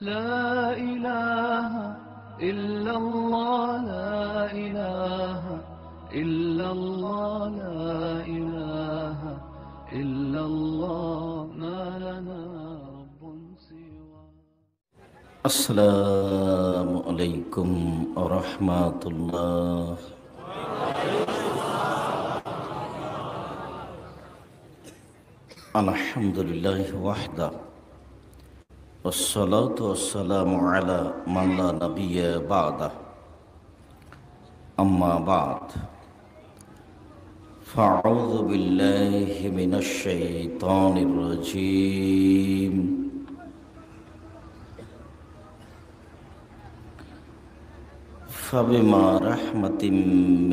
لا إله إلا الله لا إله إلا الله لا إله إلا الله ما لنا رب سوى السلام عليكم ورحمة الله الحمد لله وحده والصلاة والسلام على من لا نبي بعده أما بعد فأعوذ بالله من الشيطان الرجيم فبما رحمة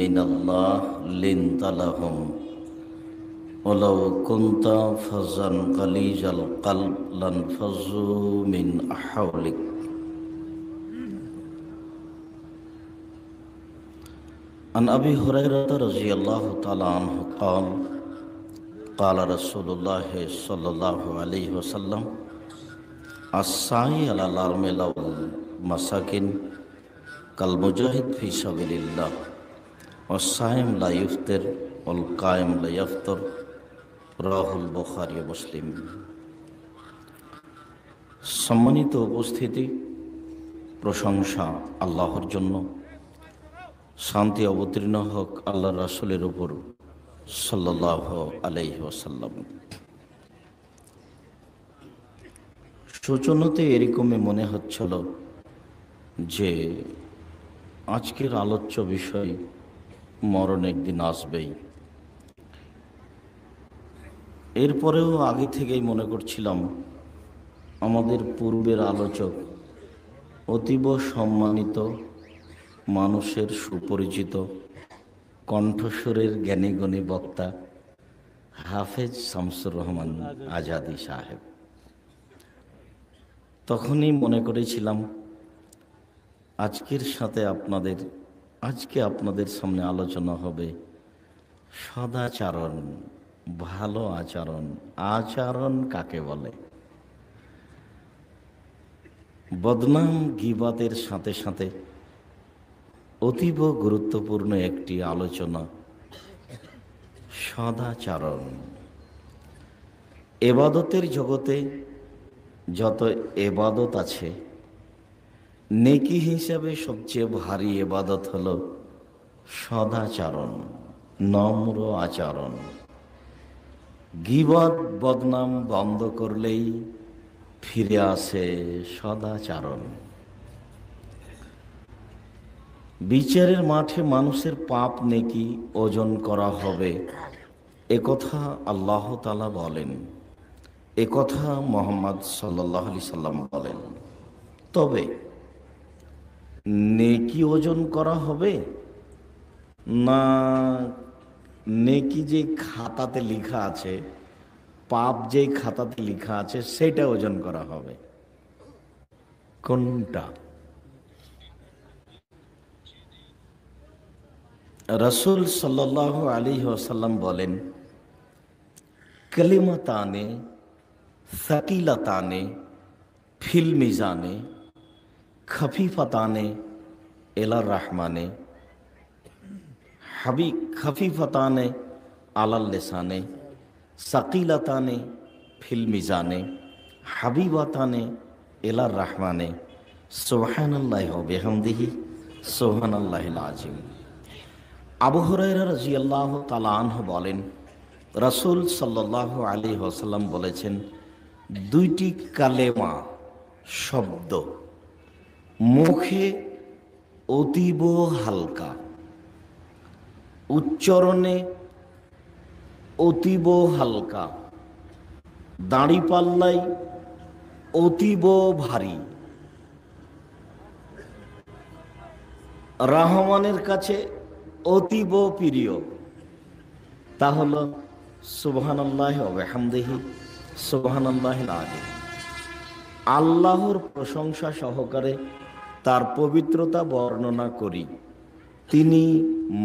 من الله لنت لهم ولو كنت فظا غليظ القلب لانفضوا من حولك عن ابي هريره رضي الله تعالى عنه قال قال رسول الله صلى الله عليه وسلم السعي على الارم المساكين كالمجاهد في سبيل الله والصائم لا يفطر والقائم لا يفطر রাহুল বখারি মুসলিম সম্মানিত উপস্থিতি প্রশংসা আল্লাহর জন্য শান্তি অবতীর্ণ হোক আল্লাহ রাসুলের উপর সাল্লাহ আলাইহি ওসাল্লাম সূচনাতে এরকমই মনে হচ্ছিল যে আজকের আলোচ্য বিষয় মরণের একদিন আসবেই এরপরেও আগে থেকেই মনে করছিলাম আমাদের পূর্বের আলোচক অতীব সম্মানিত মানুষের সুপরিচিত কণ্ঠস্বরের জ্ঞানীগণী বক্তা হাফেজ শামসুর রহমান আজাদি সাহেব তখনই মনে করেছিলাম আজকের সাথে আপনাদের আজকে আপনাদের সামনে আলোচনা হবে সদাচারণ ভালো আচরণ আচরণ কাকে বলে বদনাম গিবাদের সাথে সাথে অতীব গুরুত্বপূর্ণ একটি আলোচনা সদাচরণ এবাদতের জগতে যত এবাদত আছে নেকি হিসাবে সবচেয়ে ভারী এবাদত হল সদাচরণ নম্র আচরণ গিবদ বদনাম বন্ধ করলেই ফিরে আসে সদাচারণ বিচারের মাঠে মানুষের পাপ নেকি ওজন করা হবে একথা আল্লাহ তালা বলেন একথা মোহাম্মদ সাল্লাহ আলি সাল্লাম বলেন তবে নেকি ওজন করা হবে না নেকি যে খাতাতে লেখা আছে পাপ যে খাতাতে লেখা আছে সেটা ওজন করা হবে কোনটা রসুল সাল আলী ওসাল্লাম বলেন কলিমতানে সকিলতানে ফিল্মিজানে খফিফাতানে এলা রহমানে হাবি খফিফতানে আলাল লেসানে সাকিলাতানে ফিলমিজানে হাবিবাতানে এলার রহমানে সোহানাল্লাহ বেহামদিহি সোহানাল্লাহ আজিম আবু রাজি আল্লাহ তালাহ বলেন রসুল সাল্লাহ আলী হাসাল্লাম বলেছেন দুইটি কালেমা শব্দ মুখে অতীব হালকা উচ্চারণে অতীব হালকা পাল্লাই অতীব ভারী রহমানের কাছে অতীব প্রিয় তা হল সুবাহান্লাহ হামদেহি সুবাহান্লাহ আগে আল্লাহর প্রশংসা সহকারে তার পবিত্রতা বর্ণনা করি তিনি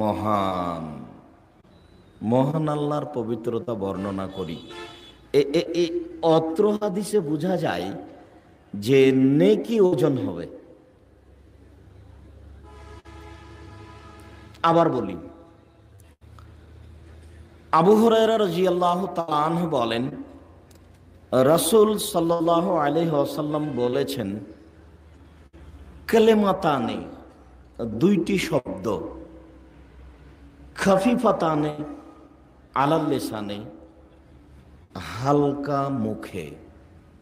মহান মহান আল্লাহর পবিত্রতা বর্ণনা করি অত্র হাদিসে বোঝা যায় যে নেকি ওজন হবে আবার বলি আবু আল্লাহ তালাহ বলেন রসুল সাল্লাহ আলহ আসাল্লাম বলেছেন কেলেমাতা নেই দুইটি শব্দ খাফিফাতানে আলাল্লেসানে হালকা মুখে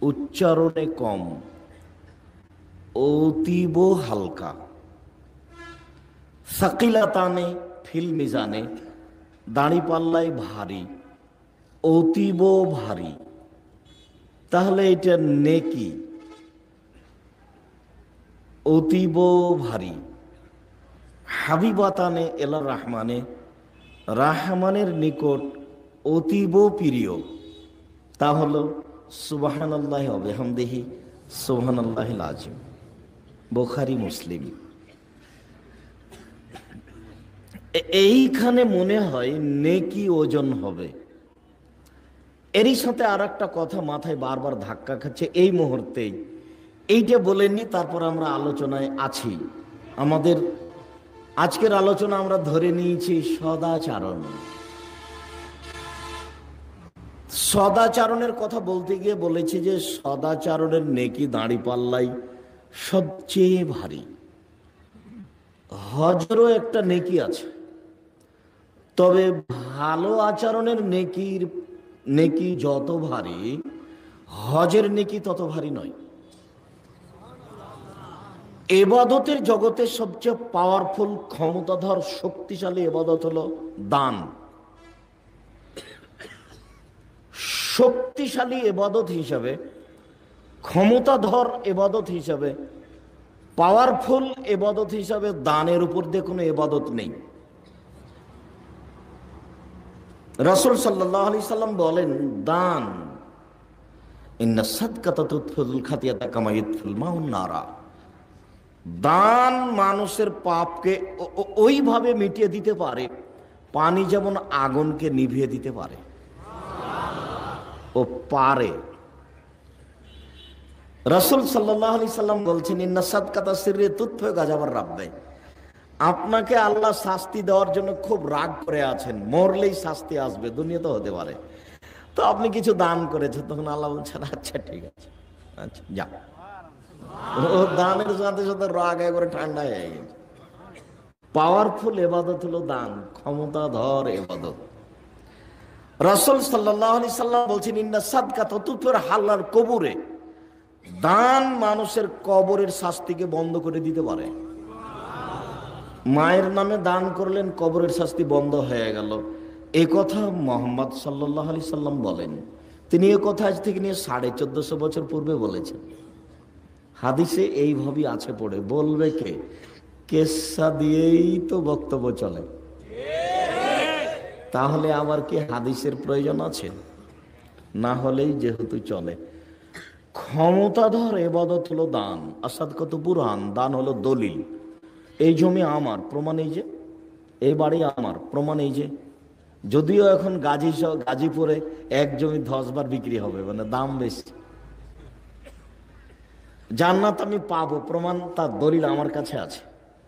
উচ্চারণে কম অতীব হালকা সাকিলাতানে ফিল মিজানে দাঁড়িপাল্লায় ভারী অতীব ভারী তাহলে এটা নেকি অতীব ভারী হাবিবাতানে এলা রাহমানে রাহমানের নিকট অতীব প্রিয় তা হল সুবাহান আল্লাহ অবেহামদেহি সুবাহান আল্লাহ আজিম বোখারি মুসলিম এইখানে মনে হয় নেকি ওজন হবে এরই সাথে আর একটা কথা মাথায় বারবার ধাক্কা খাচ্ছে এই মুহূর্তেই এইটা বলেননি তারপর আমরা আলোচনায় আছি আমাদের আজকের আলোচনা আমরা ধরে নিয়েছি সদাচারণ সদাচারণের কথা বলতে গিয়ে বলেছি যে সদাচারণের নেকি দাঁড়ি পাল্লাই সবচেয়ে ভারী হজরও একটা নেকি আছে তবে ভালো আচরণের নেকির নেকি যত ভারী হজের নেকি তত ভারী নয় এবাদতের জগতের সবচেয়ে পাওয়ারফুল ক্ষমতাধর শক্তিশালী এবাদত হলো দান শক্তিশালী এবাদত হিসাবে ক্ষমতাধর এবাদত হিসাবে পাওয়ারফুল এবাদত হিসাবে দানের উপর দিয়ে কোনো এবাদত নেই রসুল সাল্লাহ আলি সাল্লাম বলেন দান ইন্না সৎকাতা খাতিয়া খাতিয়াতা কামাইত ফুল নারা দান মানুষের পাপকে ওইভাবে মিটিয়ে দিতে পারে পানি যেমন আগুনকে নিভিয়ে দিতে পারে ও পারে রসুল সাল্লি সাল্লাম বলছেন ইন্নাসাদ কাতা সিরে তুৎফে গাজাবার রাব্বে আপনাকে আল্লাহ শাস্তি দেওয়ার জন্য খুব রাগ করে আছেন মরলেই শাস্তি আসবে দুনিয়া তো হতে পারে তো আপনি কিছু দান করেছেন তখন আল্লাহ বলছেন আচ্ছা ঠিক আছে আচ্ছা যা দানের সাথে সাথে রাগ একবারে ঠান্ডা হয়ে গেছে পাওয়ারফুল এবাদত হলো দান ক্ষমতাধর এবাদত রসল সাল্লি সাল্লাম বলছেন ইন্না সাদকা ততুপের হাল্লার কবরে দান মানুষের কবরের শাস্তিকে বন্ধ করে দিতে পারে মায়ের নামে দান করলেন কবরের শাস্তি বন্ধ হয়ে গেল এ কথা মোহাম্মদ সাল্লাহ আলি সাল্লাম বলেন তিনি এ কথা আজ থেকে নিয়ে সাড়ে চোদ্দশো বছর পূর্বে বলেছেন হাদিসে এইভাবেই আছে পড়ে বলবে কে কেসা দিয়েই তো বক্তব্য চলে তাহলে আমার কি হাদিসের প্রয়োজন আছে না হলেই যেহেতু চলে ক্ষমতাধর এবাদত হলো দান আসাদ কত পুরাণ দান হলো দলিল এই জমি আমার প্রমাণ এই যে এই বাড়ি আমার প্রমাণ এই যে যদিও এখন গাজী গাজীপুরে এক জমি দশবার বিক্রি হবে মানে দাম বেশি জান্নাত আমি পাব প্রমাণ তার দলিল আমার কাছে আছে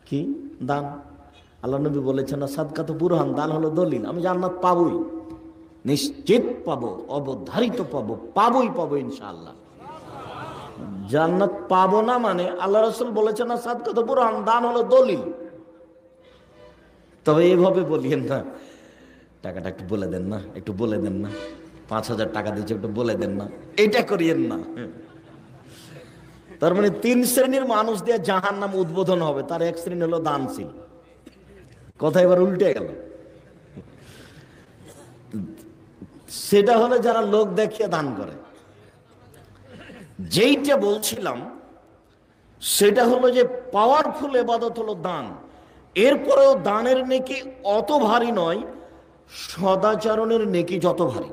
কি দান আল্লাহ নবী বলেছেন না সাদকা তো বুরহান দান হলো দলিল আমি জান্নাত পাবই নিশ্চিত পাবো অবধারিত পাবো পাবই পাবো ইনশাআল্লাহ জান্নাত পাবো না মানে আল্লাহ রসুল বলেছে না সাদকা তো বুরহান দান হলো দলিল তবে এইভাবে বলিয়েন না টাকাটা একটু বলে দেন না একটু বলে দেন না পাঁচ হাজার টাকা দিয়েছে একটু বলে দেন না এটা করিয়েন না তার মানে তিন শ্রেণীর মানুষ দিয়ে জাহান নাম উদ্বোধন হবে তার এক শ্রেণী হলো দানশীল কথা এবার উল্টে গেল সেটা হলো যারা লোক দেখিয়ে দান করে যেইটা বলছিলাম সেটা হলো যে পাওয়ারফুল এবাদত হলো দান এরপরেও দানের নেকি অত ভারী নয় সদাচরণের নেকি যত ভারী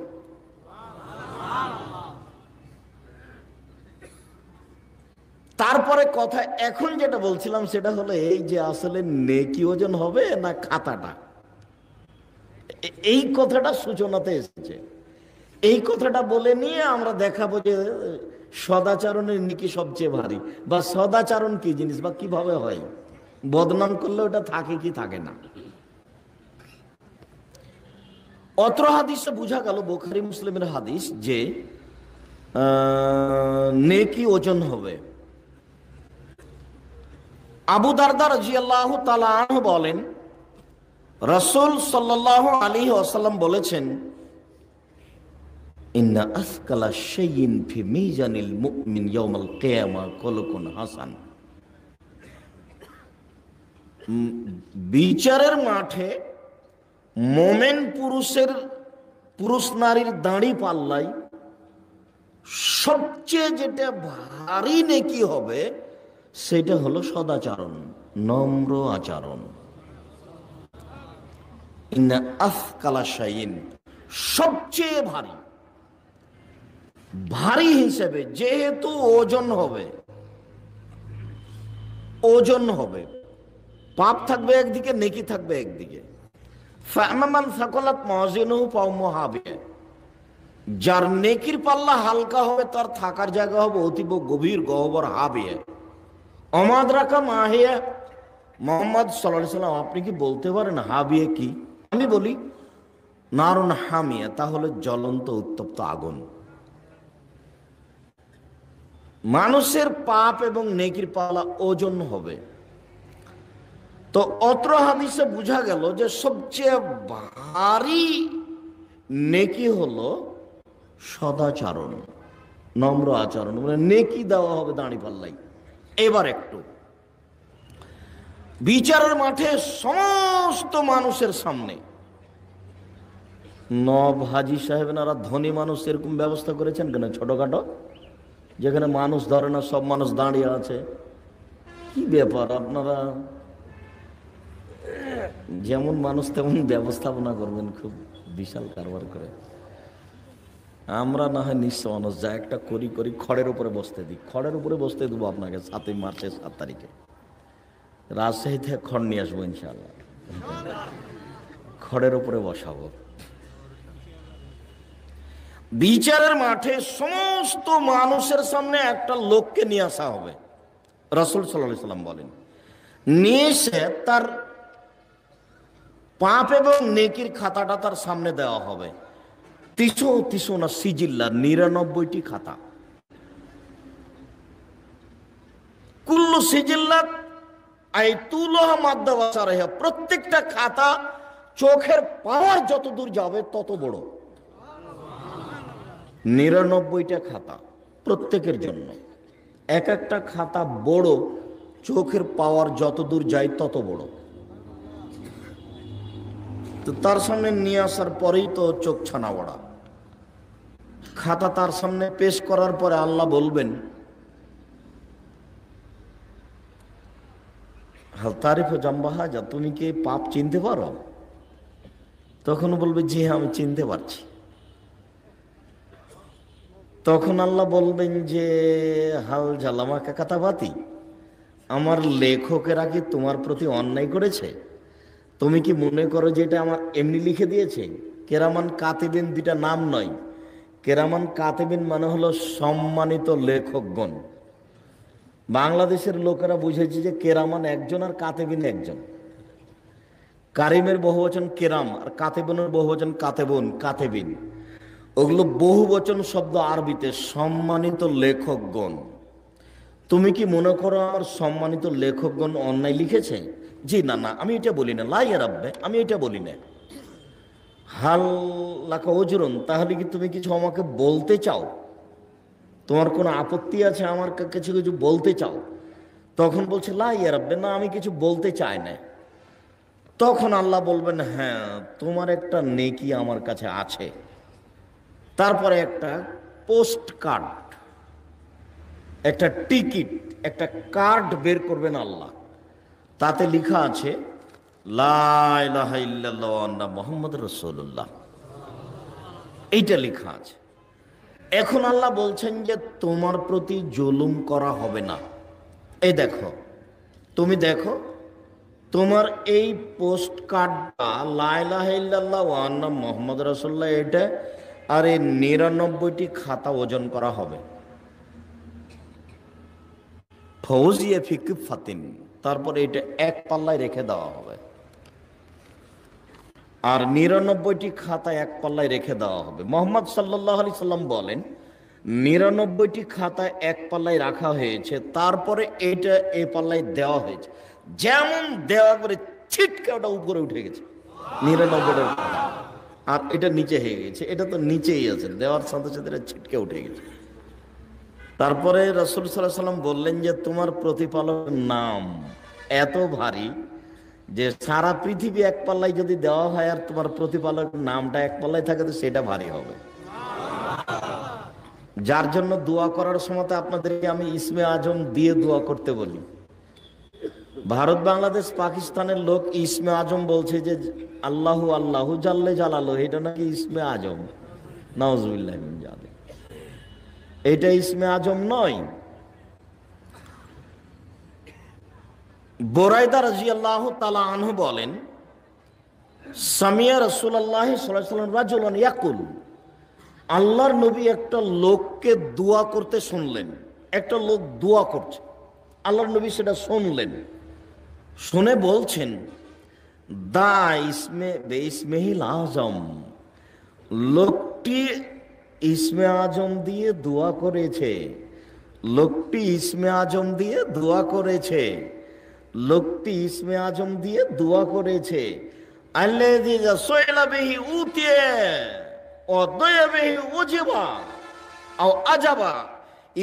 তারপরে কথা এখন যেটা বলছিলাম সেটা হলো এই যে আসলে নেকি ওজন হবে না খাতাটা এই কথাটা সূচনাতে এসেছে এই কথাটা বলে নিয়ে আমরা দেখাবো যে সদাচরণের নেকি সবচেয়ে ভারী বা সদাচরণ কি জিনিস বা কিভাবে হয় বদনাম করলে ওটা থাকে কি থাকে না অত্র হাদিস বোঝা গেল বোখারি মুসলিমের হাদিস যে নেকি ওজন হবে আবু দারদার বলেন রসুল সাল্লাহ আলী আসাল্লাম বলেছেন আসকালা বিচারের মাঠে মোমেন পুরুষের পুরুষ নারীর দাঁড়ি পাল্লাই সবচেয়ে যেটা ভারী নেকি হবে সেটা হলো সদাচরণ নম্র আচরণ আফকালাশাইন সবচেয়ে ভারী ভারী হিসেবে যেহেতু ওজন হবে ওজন হবে পাপ থাকবে একদিকে নেকি থাকবে একদিকে যার নেকির পাল্লা হালকা হবে তার থাকার জায়গা হবে অতীব গভীর গহবর হাবিয়ে অমাদ রাখা মাহিয়া মোহাম্মদ সাল্লাহ সাল্লাম আপনি কি বলতে পারেন হাবিয়ে কি আমি বলি নারুন হামিয়া তাহলে জ্বলন্ত উত্তপ্ত আগুন মানুষের পাপ এবং নেকির পালা ওজন হবে তো অত্র হাদিসে বোঝা গেল যে সবচেয়ে ভারী নেকি হলো সদাচারণ নম্র আচরণ মানে নেকি দেওয়া হবে পাল্লাই এবার একটু বিচারের মাঠে সমস্ত মানুষের সামনে নব হাজি সাহেব নারা ধনী মানুষ এরকম ব্যবস্থা করেছেন কেন ছোটখাটো যেখানে মানুষ ধরে না সব মানুষ দাঁড়িয়ে আছে কি ব্যাপার আপনারা যেমন মানুষ তেমন ব্যবস্থাপনা করবেন খুব বিশাল কারবার করে আমরা না হয় নিশ্চয় মানুষ যা একটা করি করি খড়ের উপরে বসতে দিই খড়ের উপরে বসতে দেবো আপনাকে সাতই মার্চের সাত তারিখে রাজশাহী থেকে খড় নিয়ে আসবো ইনশাল্লাহ খড়ের উপরে বসাবো বিচারের মাঠে সমস্ত মানুষের সামনে একটা লোককে নিয়ে আসা হবে রসুল সাল্লাহ সাল্লাম বলেন নিয়ে এসে তার পাপ এবং নেকির খাতাটা তার সামনে দেওয়া হবে তিসো তিসো না সিজিল্লা নিরানব্বইটি খাতা কুল্লু সিজিল্লাত আই তুলহ মাদ্দাবাসার প্রত্যেকটা খাতা চোখের পাওয়ার যত দূর যাবে তত বড় নিরানব্বইটা খাতা প্রত্যেকের জন্য এক একটা খাতা বড় চোখের পাওয়ার যত দূর যায় তত বড় তো তার সামনে নিয়ে আসার পরেই তো চোখ ছানা খাতা তার সামনে পেশ করার পরে আল্লাহ বলবেন হালতারিফ জাম্বাহাজা তুমি কি পাপ চিনতে পারো তখন বলবে যে হ্যাঁ আমি চিনতে পারছি তখন আল্লাহ বলবেন যে হাল জালামা কাকাতাবাতি আমার লেখকেরা কি তোমার প্রতি অন্যায় করেছে তুমি কি মনে করো যে এটা আমার এমনি লিখে দিয়েছে কেরামান কাতিবেন দুটা নাম নয় কেরামান কাতেবিন মানে হলো সম্মানিত লেখকগণ বাংলাদেশের লোকেরা বুঝেছে যে কেরামান একজন আর কাতেবিন একজন কারিমের বহুবচন কেরাম আর কাতেবনের বহুবচন কাতেবন কাতেবিন ওগুলো বহুবচন শব্দ আরবিতে সম্মানিত লেখকগণ তুমি কি মনে করো আমার সম্মানিত লেখকগণ অন্যায় লিখেছে জি না না আমি এটা বলি না লাইয়া রাব্বে আমি এটা বলি না হাল লাকা অজুরন তাহলে কি তুমি কিছু আমাকে বলতে চাও তোমার কোনো আপত্তি আছে আমার কিছু কিছু বলতে চাও তখন বলছে লাই ইয়ারাব্বে না আমি কিছু বলতে চাই না তখন আল্লাহ বলবেন হ্যাঁ তোমার একটা নেকি আমার কাছে আছে তারপরে একটা পোস্ট কার্ড একটা টিকিট একটা কার্ড বের করবেন আল্লাহ তাতে লেখা আছে লাহ্লা মোহাম্মদ রসুল্লাহ এইটা লেখা আছে এখন আল্লাহ বলছেন যে তোমার প্রতি জুলুম করা হবে না এই দেখো তুমি দেখো তোমার এই পোস্ট কার্ডটা লাইলাহ ওয়ান্না মোহাম্মদ রসুল্লাহ এটা আর এই নিরানব্বইটি খাতা ওজন করা হবে ফৌজিয়া ফিকিফাতিন তারপর এটা এক পাল্লায় রেখে দেওয়া হবে আর নিরানব্বইটি খাতা এক পাল্লায় রেখে দেওয়া হবে মোহাম্মদ সাল্লাহ আলি সাল্লাম বলেন নিরানব্বইটি খাতা এক পাল্লায় রাখা হয়েছে তারপরে এটা এ পাল্লায় দেওয়া হয়েছে যেমন দেওয়া করে ছিটকে ওটা উপরে উঠে গেছে নিরানব্বইটা খাতা আর এটা নিচে হয়ে গেছে এটা তো নিচেই আছে দেওয়ার সাথে সাথে এটা ছিটকে উঠে গেছে তারপরে রসুল সাল্লাহ সাল্লাম বললেন যে তোমার প্রতিপালকের নাম এত ভারী যে সারা পৃথিবী এক পাল্লায় যদি দেওয়া হয় আর তোমার প্রতিপালক নামটা এক পাল্লায় থাকে তো সেটা ভারী হবে যার জন্য দোয়া করার সময় আপনাদেরকে আমি ইসমে আজম দিয়ে দোয়া করতে বলি ভারত বাংলাদেশ পাকিস্তানের লোক ইসমে আজম বলছে যে আল্লাহ আল্লাহ জাল্লে জালালো এটা নাকি ইসমে আজম নওয়াজ এটা ইসমে আজম নয় বোরাইদা রাজি আল্লাহ তালা আনহু বলেন সামিয়া রসুল্লাহ সাল্লাম রাজুলন ইয়াকুল আল্লাহর নবী একটা লোককে দোয়া করতে শুনলেন একটা লোক দোয়া করছে আল্লাহর নবী সেটা শুনলেন শুনে বলছেন দা ইসমে বে ইসমেহিল আজম লোকটি ইসমে আজম দিয়ে দোয়া করেছে লোকটি ইসমে আজম দিয়ে দোয়া করেছে লোকটি ইসমে আজম দিয়ে দোয়া করেছে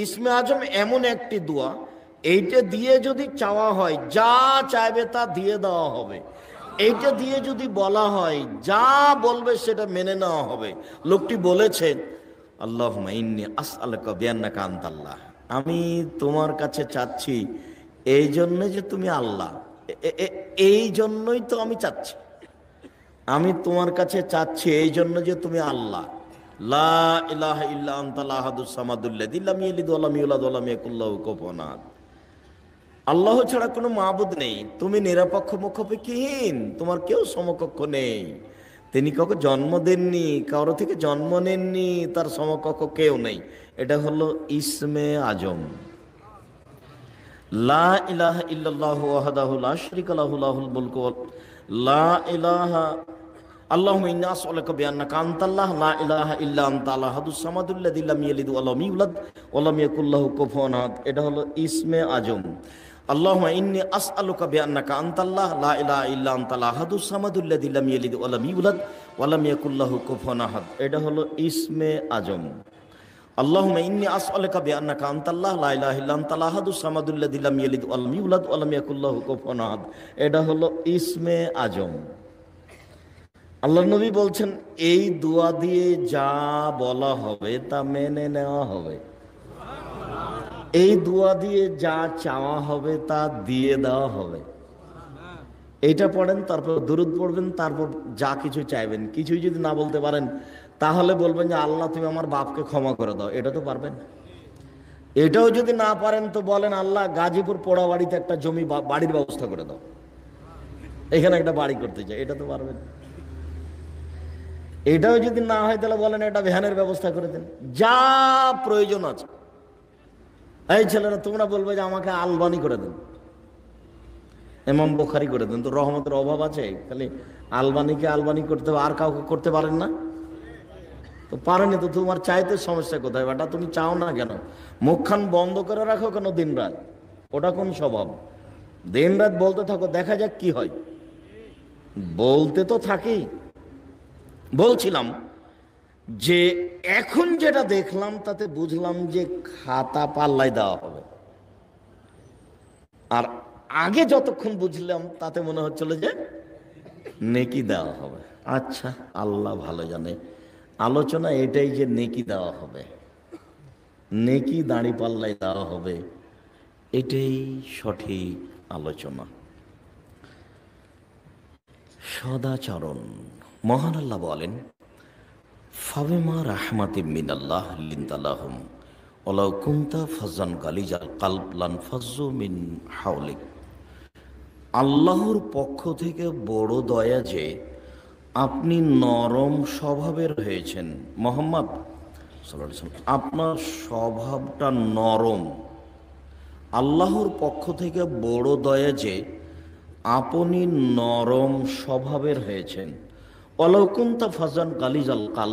ইসমে আজম এমন একটি দোয়া এইটা দিয়ে যদি চাওয়া হয় যা চাইবে তা দিয়ে দেওয়া হবে এইটা দিয়ে যদি বলা হয় যা বলবে সেটা মেনে নেওয়া হবে লোকটি বলেছেন আল্লাহ আস আল কবিয়ান্না কান্তাল্লাহ আমি তোমার কাছে চাচ্ছি এই জন্যে যে তুমি আল্লাহ এই জন্যই তো আমি চাচ্ছি আমি তোমার কাছে চাচ্ছি এই জন্য যে তুমি আল্লাহ আল্লাহ ছাড়া কোনো মাহবুদ নেই তুমি নিরপেক্ষ মুখপেক্ষীহীন তোমার কেউ সমকক্ষ নেই তিনি কাউকে জন্ম দেননি কারো থেকে জন্ম নেননি তার সমকক্ষ কেউ নেই এটা হলো ইসমে আজম লা ইলাহা ইল্লাল্লাহু ওয়াহদাহু লা লাহুল মুলকু লা ইলাহা আল্লাহুম্মা ইন্না আসআলুকা বিআন্নাকা আনতাল্লাহ লা ইলাহা ইল্লা আনতা আলাহাদুস সামাদুল্লাযী লাম ইয়ালিদ ওয়া লাম ইউলাদ ওয়া লাম ইয়াকুল লাহু কুফুয়ান আহাদ এটা হলো ইসমে আজম আল্লাহুম্মা ইন্নি আসআলুকা লা ইলাহা ইল্লা আনতা আলাহাদুস সামাদুল্লাযী লাম ইয়ালিদ ওয়া লাম ইউলাদ ওয়া লাম ইয়াকুল লাহু কুফুয়ান এটা হলো ইসমে আজম আল্লাহুম্মা ইন্নি আসআলুকা বিআন্নাকা আনতাল্লাহ লা ইলাহা ইল্লা আনতাল আহাদুস সামাদুল্লাযী লাম ইয়ালিদ ওয়া লাম ইউলাদ ওয়া লাম ইয়াকুল লাহু কুফুয়ান আহাদ এটা হলো ইসমে আজম আল্লাহ নবী বলছেন এই দোয়া দিয়ে যা বলা হবে তা মেনে নেওয়া হবে এই দোয়া দিয়ে যা চাওয়া হবে তা দিয়ে দেওয়া হবে এটা পড়েন তারপর দূরত পড়বেন তারপর যা কিছু চাইবেন কিছুই যদি না বলতে পারেন তাহলে বলবেন যে আল্লাহ তুমি আমার বাপকে ক্ষমা করে দাও এটা তো পারবেন এটাও যদি না পারেন তো বলেন আল্লাহ গাজীপুর পোড়া বাড়িতে একটা জমি বাড়ির ব্যবস্থা করে দাও এখানে একটা বাড়ি করতে চাই এটা তো পারবেন এটাও যদি না হয় তাহলে বলেন এটা ভ্যানের ব্যবস্থা করে দেন যা প্রয়োজন আছে এই ছেলেরা তোমরা বলবে যে আমাকে আলবানি করে দেন এমন বোখারি করে দেন তো রহমতের অভাব আছে খালি আলবানিকে আলবানি করতে আর কাউকে করতে পারেন না তো পারেনি তো তোমার চাইতে সমস্যা কোথায় বেটা তুমি চাও না কেন মুখখান বন্ধ করে রাখো কেন দিন রাত ওটা কোন স্বভাব দিন রাত বলতে থাকো দেখা যাক কি হয় বলতে তো থাকি বলছিলাম যে এখন যেটা দেখলাম তাতে বুঝলাম যে খাতা পাল্লায় দেওয়া হবে আর আগে যতক্ষণ বুঝলাম তাতে মনে হচ্ছিল যে নেকি দেওয়া হবে আচ্ছা আল্লাহ ভালো জানে আলোচনা এটাই যে নেকি দেওয়া হবে নেকি দাঁড়িপাল্লায় দেওয়া হবে এটাই সঠিক আলোচনা সদাচরণ মহান আল্লাহ বলেন ফাবেমা রাহমাতি মিনাল্লাহ লিন্তালাহম ওলাউ কুমতা ফজান গালিজাল কালপলান ফজু মিন হাউলিক আল্লাহর পক্ষ থেকে বড় দয়া যে আপনি নরম স্বভাবের হয়েছেন মোহাম্মদ আপনার স্বভাবটা নরম আল্লাহর পক্ষ থেকে বড় দয়া যে আপনি নরম স্বভাবের হয়েছেন অলকুন্তা ফাজান কালিজাল কাল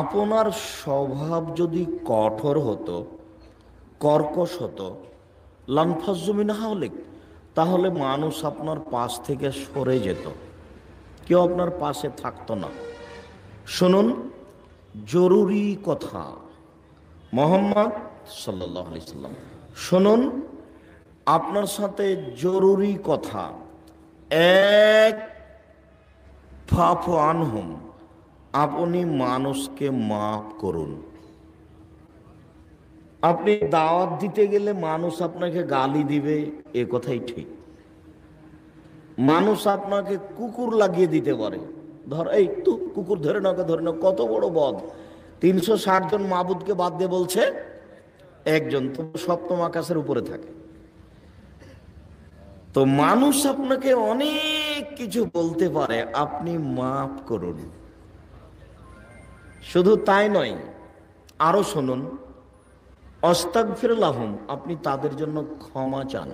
আপনার স্বভাব যদি কঠোর হতো কর্কশ হতো লানফাজমিনা হলে তাহলে মানুষ আপনার পাশ থেকে সরে যেত কেউ আপনার পাশে থাকতো না শুনুন জরুরি কথা মোহাম্মদ সাল্লি সাল্লাম শুনুন আপনার সাথে জরুরি কথা এক ফাফু আনহুম আপনি মানুষকে মাফ করুন আপনি দাওয়াত দিতে গেলে মানুষ আপনাকে গালি দিবে এ কথাই ঠিক মানুষ আপনাকে কুকুর লাগিয়ে দিতে পারে ধর এই তু কুকুর ধরে নাকে ধরে নাও কত বড় বধ তিনশো জন মাবুদকে বাদ দিয়ে বলছে একজন তো সপ্তম আকাশের উপরে থাকে তো মানুষ আপনাকে অনেক কিছু বলতে পারে আপনি মাফ করুন শুধু তাই নয় আরো শুনুন অস্তাক ফিরলাহম আপনি তাদের জন্য ক্ষমা চান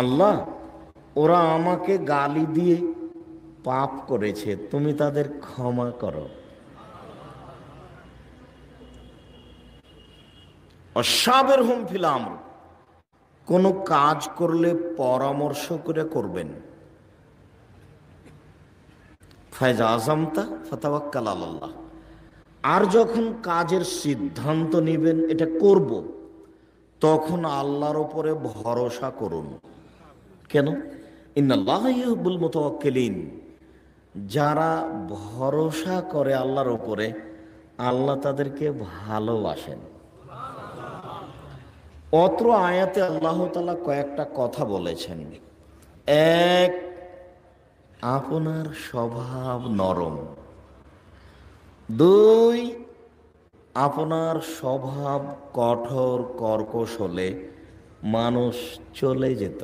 আল্লাহ ওরা আমাকে গালি দিয়ে পাপ করেছে তুমি তাদের ক্ষমা করো অসাবের হুম ফিলাম কোনো কাজ করলে পরামর্শ করে করবেন ফায়জা আল্লাহ আর যখন কাজের সিদ্ধান্ত নেবেন এটা করব তখন আল্লাহর ওপরে ভরসা করুন কেন যারা ভরসা করে আল্লাহর ওপরে আল্লাহ তাদেরকে ভালোবাসেন অত্র আয়াতে আল্লাহ তালা কয়েকটা কথা বলেছেন এক আপনার স্বভাব নরম দুই আপনার স্বভাব কঠোর কর্কশ হলে মানুষ চলে যেত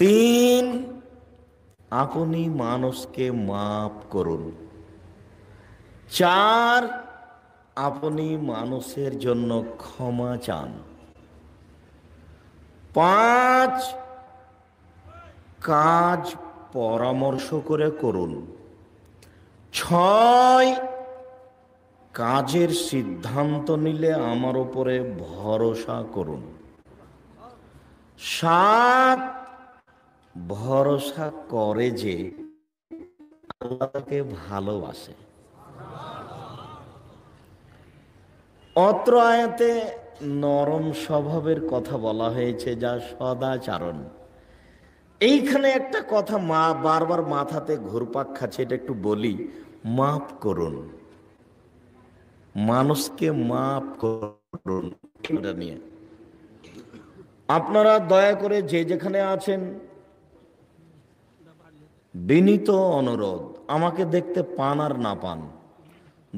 তিন আপনি মানুষকে মাপ করুন চার আপনি মানুষের জন্য ক্ষমা চান পাঁচ কাজ পরামর্শ করে করুন ছয় কাজের সিদ্ধান্ত নিলে আমার উপরে ভরসা করুন সাত ভরসা করে যে আল্লাহকে ভালোবাসে অত্র আয়াতে নরম স্বভাবের কথা বলা হয়েছে যা সদাচারণ এইখানে একটা কথা মা বারবার মাথাতে ঘুরপাক খাচ্ছে এটা একটু বলি মাফ করুন মানুষকে মাফ করুন এটা নিয়ে আপনারা দয়া করে যে যেখানে আছেন বিনীত অনুরোধ আমাকে দেখতে পান আর না পান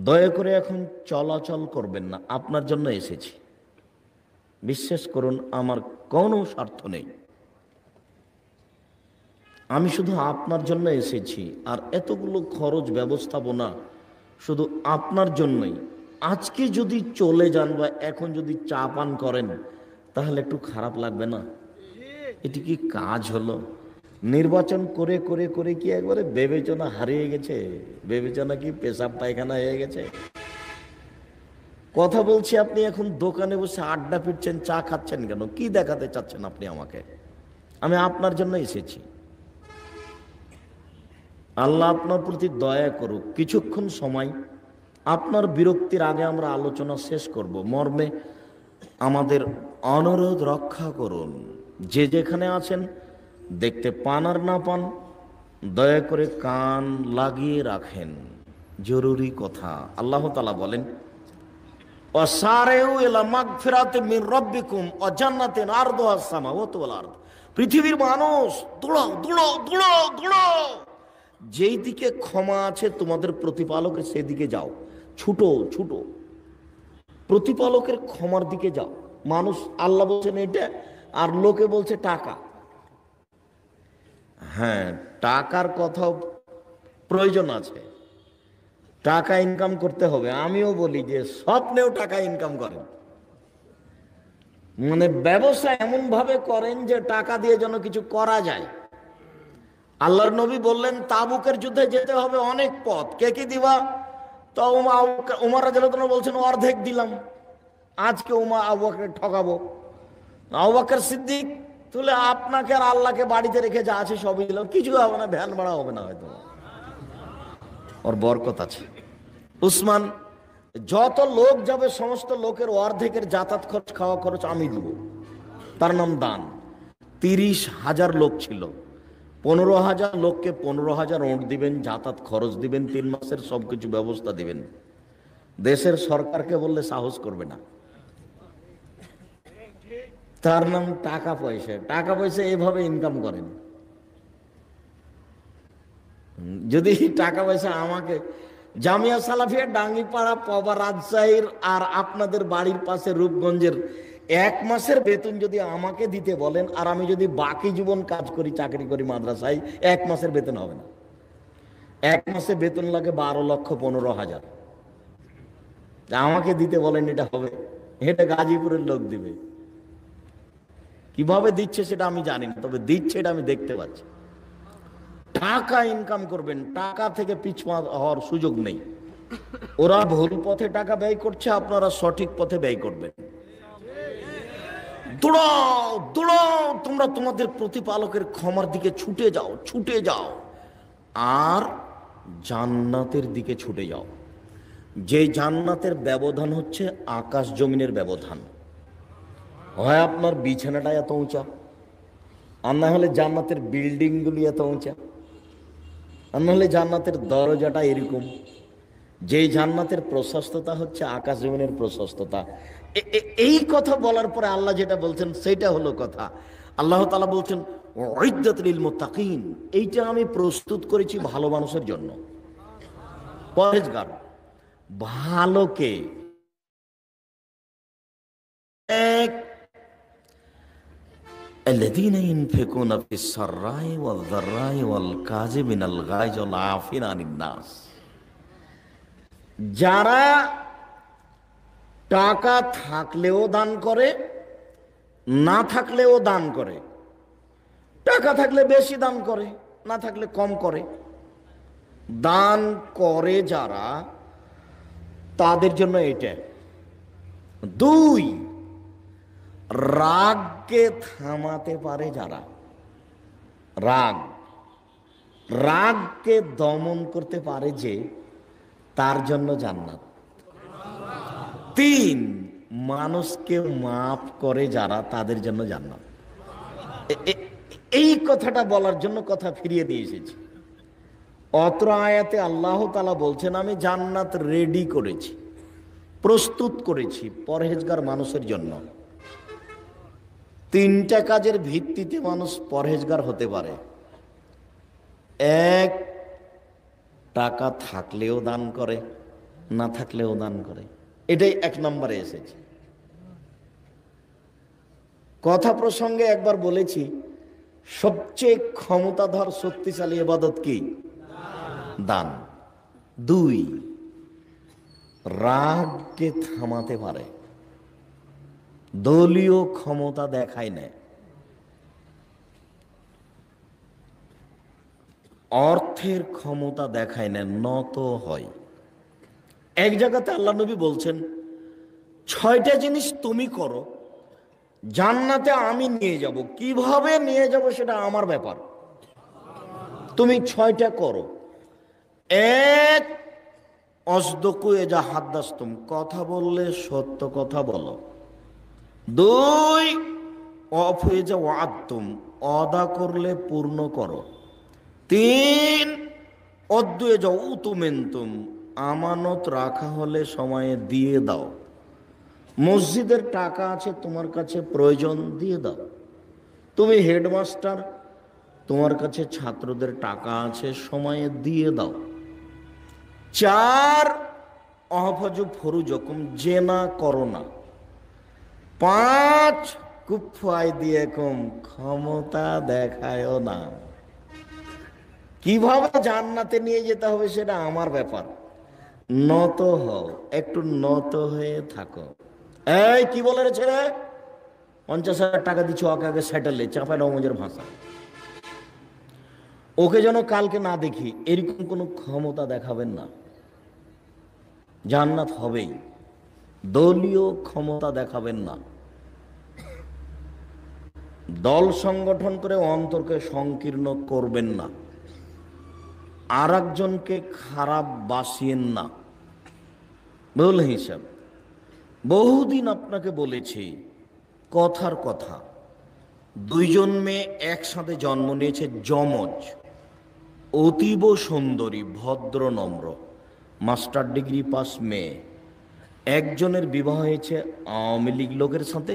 দয়া করে এখন চলাচল করবেন না আপনার জন্য এসেছি বিশ্বাস করুন আমার কোনো স্বার্থ নেই আমি শুধু আপনার জন্য এসেছি আর এতগুলো খরচ ব্যবস্থাপনা শুধু আপনার জন্যই আজকে যদি চলে যান বা এখন যদি চা পান করেন তাহলে একটু খারাপ লাগবে না এটি কি কাজ হলো নির্বাচন করে করে করে কি একবারে বিবেচনা হারিয়ে গেছে বিবেচনা কি পেশাব পায়খানা হয়ে গেছে কথা বলছি আপনি এখন দোকানে বসে আড্ডা ফিরছেন চা খাচ্ছেন কেন কি দেখাতে চাচ্ছেন আপনি আমাকে আমি আপনার জন্য এসেছি আল্লাহ আপনার প্রতি দয়া করুক কিছুক্ষণ সময় আপনার বিরক্তির আগে আমরা আলোচনা শেষ করব মর্মে আমাদের অনুরোধ রক্ষা করুন যে যেখানে আছেন দেখতে পান আর না পান দয়া করে কান লাগিয়ে রাখেন জরুরি কথা আল্লাহ তালা বলেন পৃথিবীর মানুষ দৌড়াও দৌড়াও দৌড়াও দৌড়াও যেই দিকে ক্ষমা আছে তোমাদের প্রতিপালকের সেদিকে যাও ছুটো ছুটো প্রতিপালকের ক্ষমার দিকে যাও মানুষ আল্লাহ বলছেন এটা আর লোকে বলছে টাকা হ্যাঁ টাকার কথাও প্রয়োজন আছে টাকা ইনকাম করতে হবে আমিও বলি যে স্বপ্নেও টাকা ইনকাম করেন মানে ব্যবসা এমনভাবে করেন যে টাকা দিয়ে যেন কিছু করা যায় আল্লাহর নবী বললেন তাবুকের যুদ্ধে যেতে হবে অনেক পথ কে কি দিবা তো উমা উমার বলছেন অর্ধেক দিলাম আজকে উমা আবুকে ঠকাবো আবাকের সিদ্দিক তুলে আপনাকে আর আল্লাহকে বাড়িতে রেখে যা আছে সবই দিলাম কিছু হবে না ভ্যান ভাড়া হবে না হয়তো ওর বরকত আছে উসমান যত লোক যাবে সমস্ত লোকের অর্ধেকের যাতায়াত খরচ খাওয়া খরচ আমি দিব তার নাম দান তিরিশ হাজার লোক ছিল পনেরো হাজার লোককে পনেরো হাজার ওট দিবেন যাতায়াত খরচ দিবেন তিন মাসের সব কিছু ব্যবস্থা দিবেন দেশের সরকারকে বললে সাহস করবে না তার নাম টাকা পয়সা টাকা পয়সা এভাবে ইনকাম করেন যদি টাকা পয়সা আমাকে জামিয়া সালাফিয়া ডাঙ্গিপাড়া পবা রাজশাহীর আর আপনাদের বাড়ির পাশে রূপগঞ্জের এক মাসের বেতন যদি আমাকে দিতে বলেন আর আমি যদি বাকি জীবন কাজ করি চাকরি করি মাদ্রাসায় এক মাসের বেতন হবে না এক মাসে বেতন লাগে বারো লক্ষ পনেরো হাজার আমাকে দিতে বলেন এটা হবে এটা গাজীপুরের লোক দিবে কিভাবে দিচ্ছে সেটা আমি জানি না তবে দিচ্ছে এটা আমি দেখতে পাচ্ছি টাকা ইনকাম করবেন টাকা থেকে পিছপা হওয়ার সুযোগ নেই ওরা ভুল পথে টাকা ব্যয় করছে আপনারা সঠিক পথে ব্যয় করবেন দৌড়াও দৌড়াও তোমরা তোমাদের প্রতিপালকের ক্ষমার দিকে ছুটে যাও ছুটে যাও আর জান্নাতের দিকে ছুটে যাও যে জান্নাতের ব্যবধান হচ্ছে আকাশ জমিনের ব্যবধান হয় আপনার বিছানাটা এত উঁচা আর না হলে জান্নাতের বিল্ডিংগুলি এত উঁচা আর না হলে জান্নাতের দরজাটা এরকম যেই জান্নাতের প্রশস্ততা হচ্ছে আকাশ জমিনের প্রশস্ততা এই কথা বলার পরে আল্লাহ যেটা বলছেন সেটা হলো কথা আল্লাহ তালা বলছেন ঐদ্যতলিল এইটা আমি প্রস্তুত করেছি ভালো মানুষের জন্য ভালোকে এক الذين ينفقون في السراء والضراء والكاظمين الغيظ والعافين عن الناس যারা টাকা থাকলেও দান করে না থাকলেও দান করে টাকা থাকলে বেশি দান করে না থাকলে কম করে দান করে যারা তাদের জন্য এটা দুই রাগকে থামাতে পারে যারা রাগ রাগকে দমন করতে পারে যে তার জন্য জান্নাত তিন মানুষকে মাফ করে যারা তাদের জন্য জান্নাত এই কথাটা বলার জন্য কথা ফিরিয়ে দিয়ে এসেছি অত্র আয়াতে আল্লাহ তালা বলছেন আমি জান্নাত রেডি করেছি প্রস্তুত করেছি পরহেজগার মানুষের জন্য তিনটা কাজের ভিত্তিতে মানুষ পরহেজগার হতে পারে এক টাকা থাকলেও দান করে না থাকলেও দান করে এটাই এক নম্বরে এসেছে কথা প্রসঙ্গে একবার বলেছি সবচেয়ে ক্ষমতাধর শক্তিশালী এবাদত কি দান দুই রাগকে থামাতে পারে দলীয় ক্ষমতা দেখায় না অর্থের ক্ষমতা দেখায় না নত হয় এক জায়গাতে আল্লাহ নবী বলছেন ছয়টা জিনিস তুমি করো জান্নাতে আমি নিয়ে যাব কিভাবে নিয়ে যাব সেটা আমার ব্যাপার তুমি ছয়টা করো এক অসদকু এ যা হাত কথা বললে সত্য কথা বলো দুই অফ হয়ে যাও আত্ম অদা করলে পূর্ণ করো তিন অদ্বয়ে যাও উতুমেন্তুম আমানত রাখা হলে সময়ে দিয়ে দাও মসজিদের টাকা আছে তোমার কাছে প্রয়োজন দিয়ে দাও তুমি হেডমাস্টার তোমার কাছে ছাত্রদের টাকা আছে সময়ে দিয়ে দাও চার অহফাজু ফরু জকম জেনা করোনা পাঁচ কুফাই দিয়ে কম ক্ষমতা দেখায়ও না কিভাবে জান্নাতে নিয়ে যেতে হবে সেটা আমার ব্যাপার নত হও একটু নত হয়ে থাকো এই কি বলে রে পঞ্চাশ হাজার টাকা দিচ্ছ ওকে আগে স্যাটেলে চাপায় রমজের ভাষা ওকে যেন কালকে না দেখি এরকম কোনো ক্ষমতা দেখাবেন না জান্নাত হবেই দলীয় ক্ষমতা দেখাবেন না দল সংগঠন করে অন্তরকে সংকীর্ণ করবেন না আর একজনকে খারাপ বাসিয়েন না বল হিসাব বহুদিন আপনাকে বলেছি কথার কথা দুইজন মেয়ে একসাথে জন্ম নিয়েছে যমজ অতীব সুন্দরী ভদ্র নম্র মাস্টার ডিগ্রি পাস মেয়ে একজনের বিবাহ হয়েছে আওয়ামী লীগ লোকের সাথে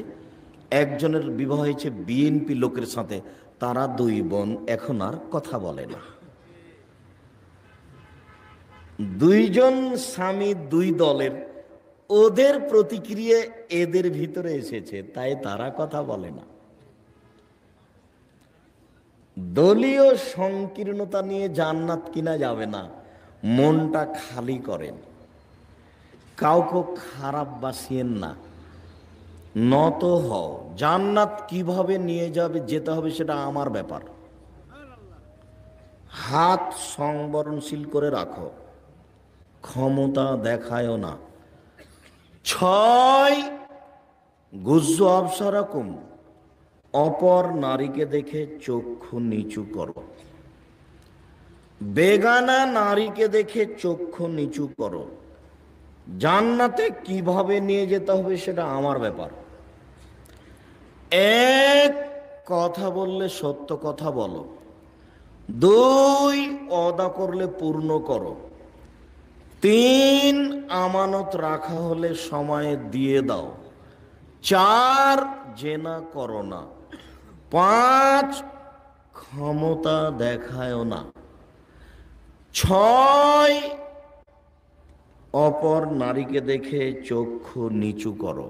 একজনের বিবাহ হয়েছে বিএনপি লোকের সাথে তারা দুই বোন এখন আর কথা বলে না দুইজন স্বামী দুই দলের ওদের প্রতিক্রিয়া এদের ভিতরে এসেছে তাই তারা কথা বলে না দলীয় সংকীর্ণতা নিয়ে জান্নাত কিনা যাবে না মনটা খালি করেন কাউকে খারাপ বাসিয়েন না নত হও জান্নাত কিভাবে নিয়ে যাবে যেতে হবে সেটা আমার ব্যাপার হাত সংবরণশীল করে রাখো ক্ষমতা দেখায়ও না ছয় গুজ অবসারকম অপর নারীকে দেখে চক্ষু নিচু করো বেগানা নারীকে দেখে চক্ষু নিচু করো জান্নাতে কিভাবে নিয়ে যেতে হবে সেটা আমার ব্যাপার এক কথা বললে সত্য কথা বলো দুই অদা করলে পূর্ণ করো তিন আমানত রাখা হলে সময়ে দিয়ে দাও চার জেনা করো না পাঁচ ক্ষমতা দেখায় না ছয় অপর নারীকে দেখে চক্ষু নিচু করো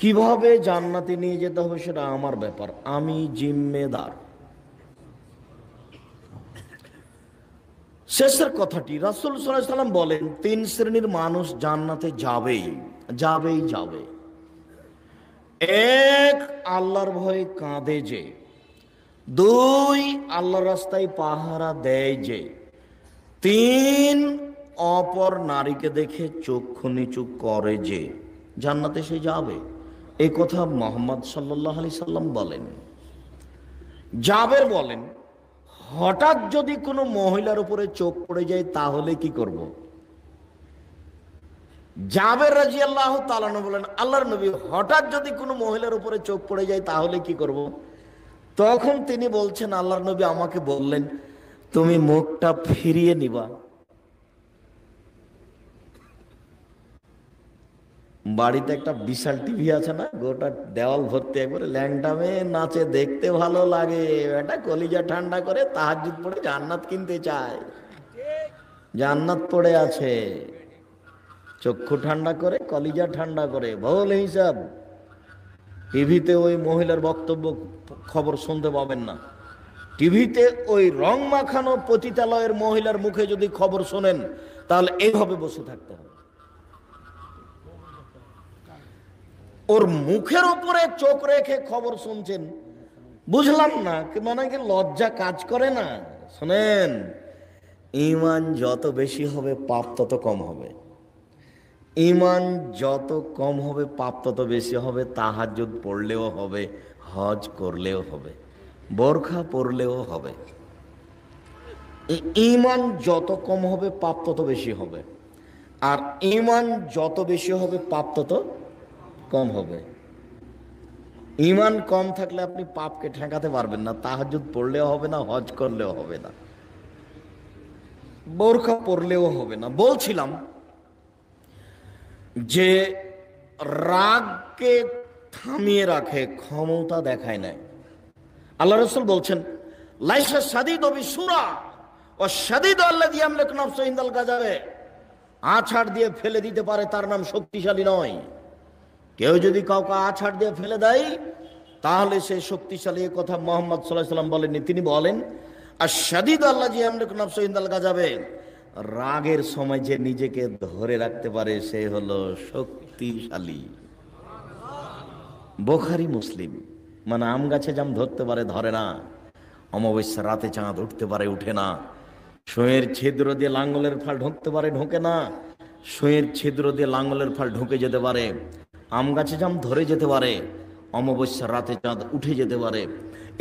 কিভাবে জান্নাতে নিয়ে যেতে হবে সেটা আমার ব্যাপার আমি জিম্মেদার শেষের কথাটি রাসুল সাল্লাম বলেন তিন শ্রেণীর মানুষ জান্নাতে যাবেই যাবেই যাবে এক আল্লাহর ভয়ে কাঁদে যে দুই আল্লাহর রাস্তায় পাহারা দেয় যে তিন অপর নারীকে দেখে চক্ষু নিচু করে যে জান্নাতে সে যাবে এ কথা মোহাম্মদ সাল্লাহ আলি সাল্লাম বলেন জাবের বলেন হঠাৎ যদি কোনো মহিলার উপরে চোখ পড়ে যায় তাহলে কি করব। জাবের রাজি আল্লাহ তালানো বলেন আল্লাহর নবী হঠাৎ যদি কোনো মহিলার উপরে চোখ পড়ে যায় তাহলে কি করব। তখন তিনি বলছেন আল্লাহর নবী আমাকে বললেন তুমি মুখটা ফিরিয়ে নিবা বাড়িতে একটা বিশাল টিভি আছে না গোটা দেওয়াল ভর্তি একবারে ল্যাংটামে নাচে দেখতে ভালো লাগে এটা কলিজা ঠান্ডা করে তাহাজুদ পড়ে জান্নাত কিনতে চায় জান্নাত পড়ে আছে চক্ষু ঠান্ডা করে কলিজা ঠান্ডা করে ভুল হিসাব টিভিতে ওই মহিলার বক্তব্য খবর শুনতে পাবেন না টিভিতে ওই রং মাখানো পতিতালয়ের মহিলার মুখে যদি খবর শোনেন তাহলে এইভাবে বসে থাকতে হবে ওর মুখের উপরে চোখ রেখে খবর শুনছেন বুঝলাম না মানে কি লজ্জা কাজ করে না শোনেন ইমান যত বেশি হবে পাপ তত কম হবে ইমান যত কম হবে পাপ তত বেশি হবে তাহাজুদ পড়লেও হবে হজ করলেও হবে বোরখা পড়লেও হবে ইমান যত কম হবে পাপ তত বেশি হবে আর ইমান যত বেশি হবে পাপ তত কম হবে ইমান কম থাকলে আপনি পাপকে ঠেকাতে পারবেন না তাহাজুদ পড়লেও হবে না হজ করলেও হবে না বোরখা পড়লেও হবে না বলছিলাম যে রাগকে থামিয়ে রাখে ক্ষমতা দেখায় নাই আল্লাহ রসুল বলছেন লাইসা সাদিদ অবি সুরা ও সাদিদ আল্লাহ দিয়ে আমলে নফস গাজাবে আছাড় দিয়ে ফেলে দিতে পারে তার নাম শক্তিশালী নয় কেউ যদি কাউকে আছাড় দিয়ে ফেলে দেয় তাহলে সে শক্তিশালী কথা মোহাম্মদ সাল্লাহ সাল্লাম বলেননি তিনি বলেন আর সাদিদ আল্লাহ জি আমরিকাল যাবে রাগের সময় যে নিজেকে ধরে রাখতে পারে সে হলো শক্তিশালী বোখারি মুসলিম মানে আম গাছে জাম ধরতে পারে ধরে না অমাবস্যা রাতে চাঁদ উঠতে পারে উঠে না সোয়ের ছিদ্র দিয়ে লাঙ্গলের ফাল ঢুকতে পারে ঢুকে না শোয়ের ছিদ্র দিয়ে লাঙ্গলের ফাল ঢুকে যেতে পারে আম গাছে জাম ধরে যেতে পারে অমাবস্যার রাতে চাঁদ উঠে যেতে পারে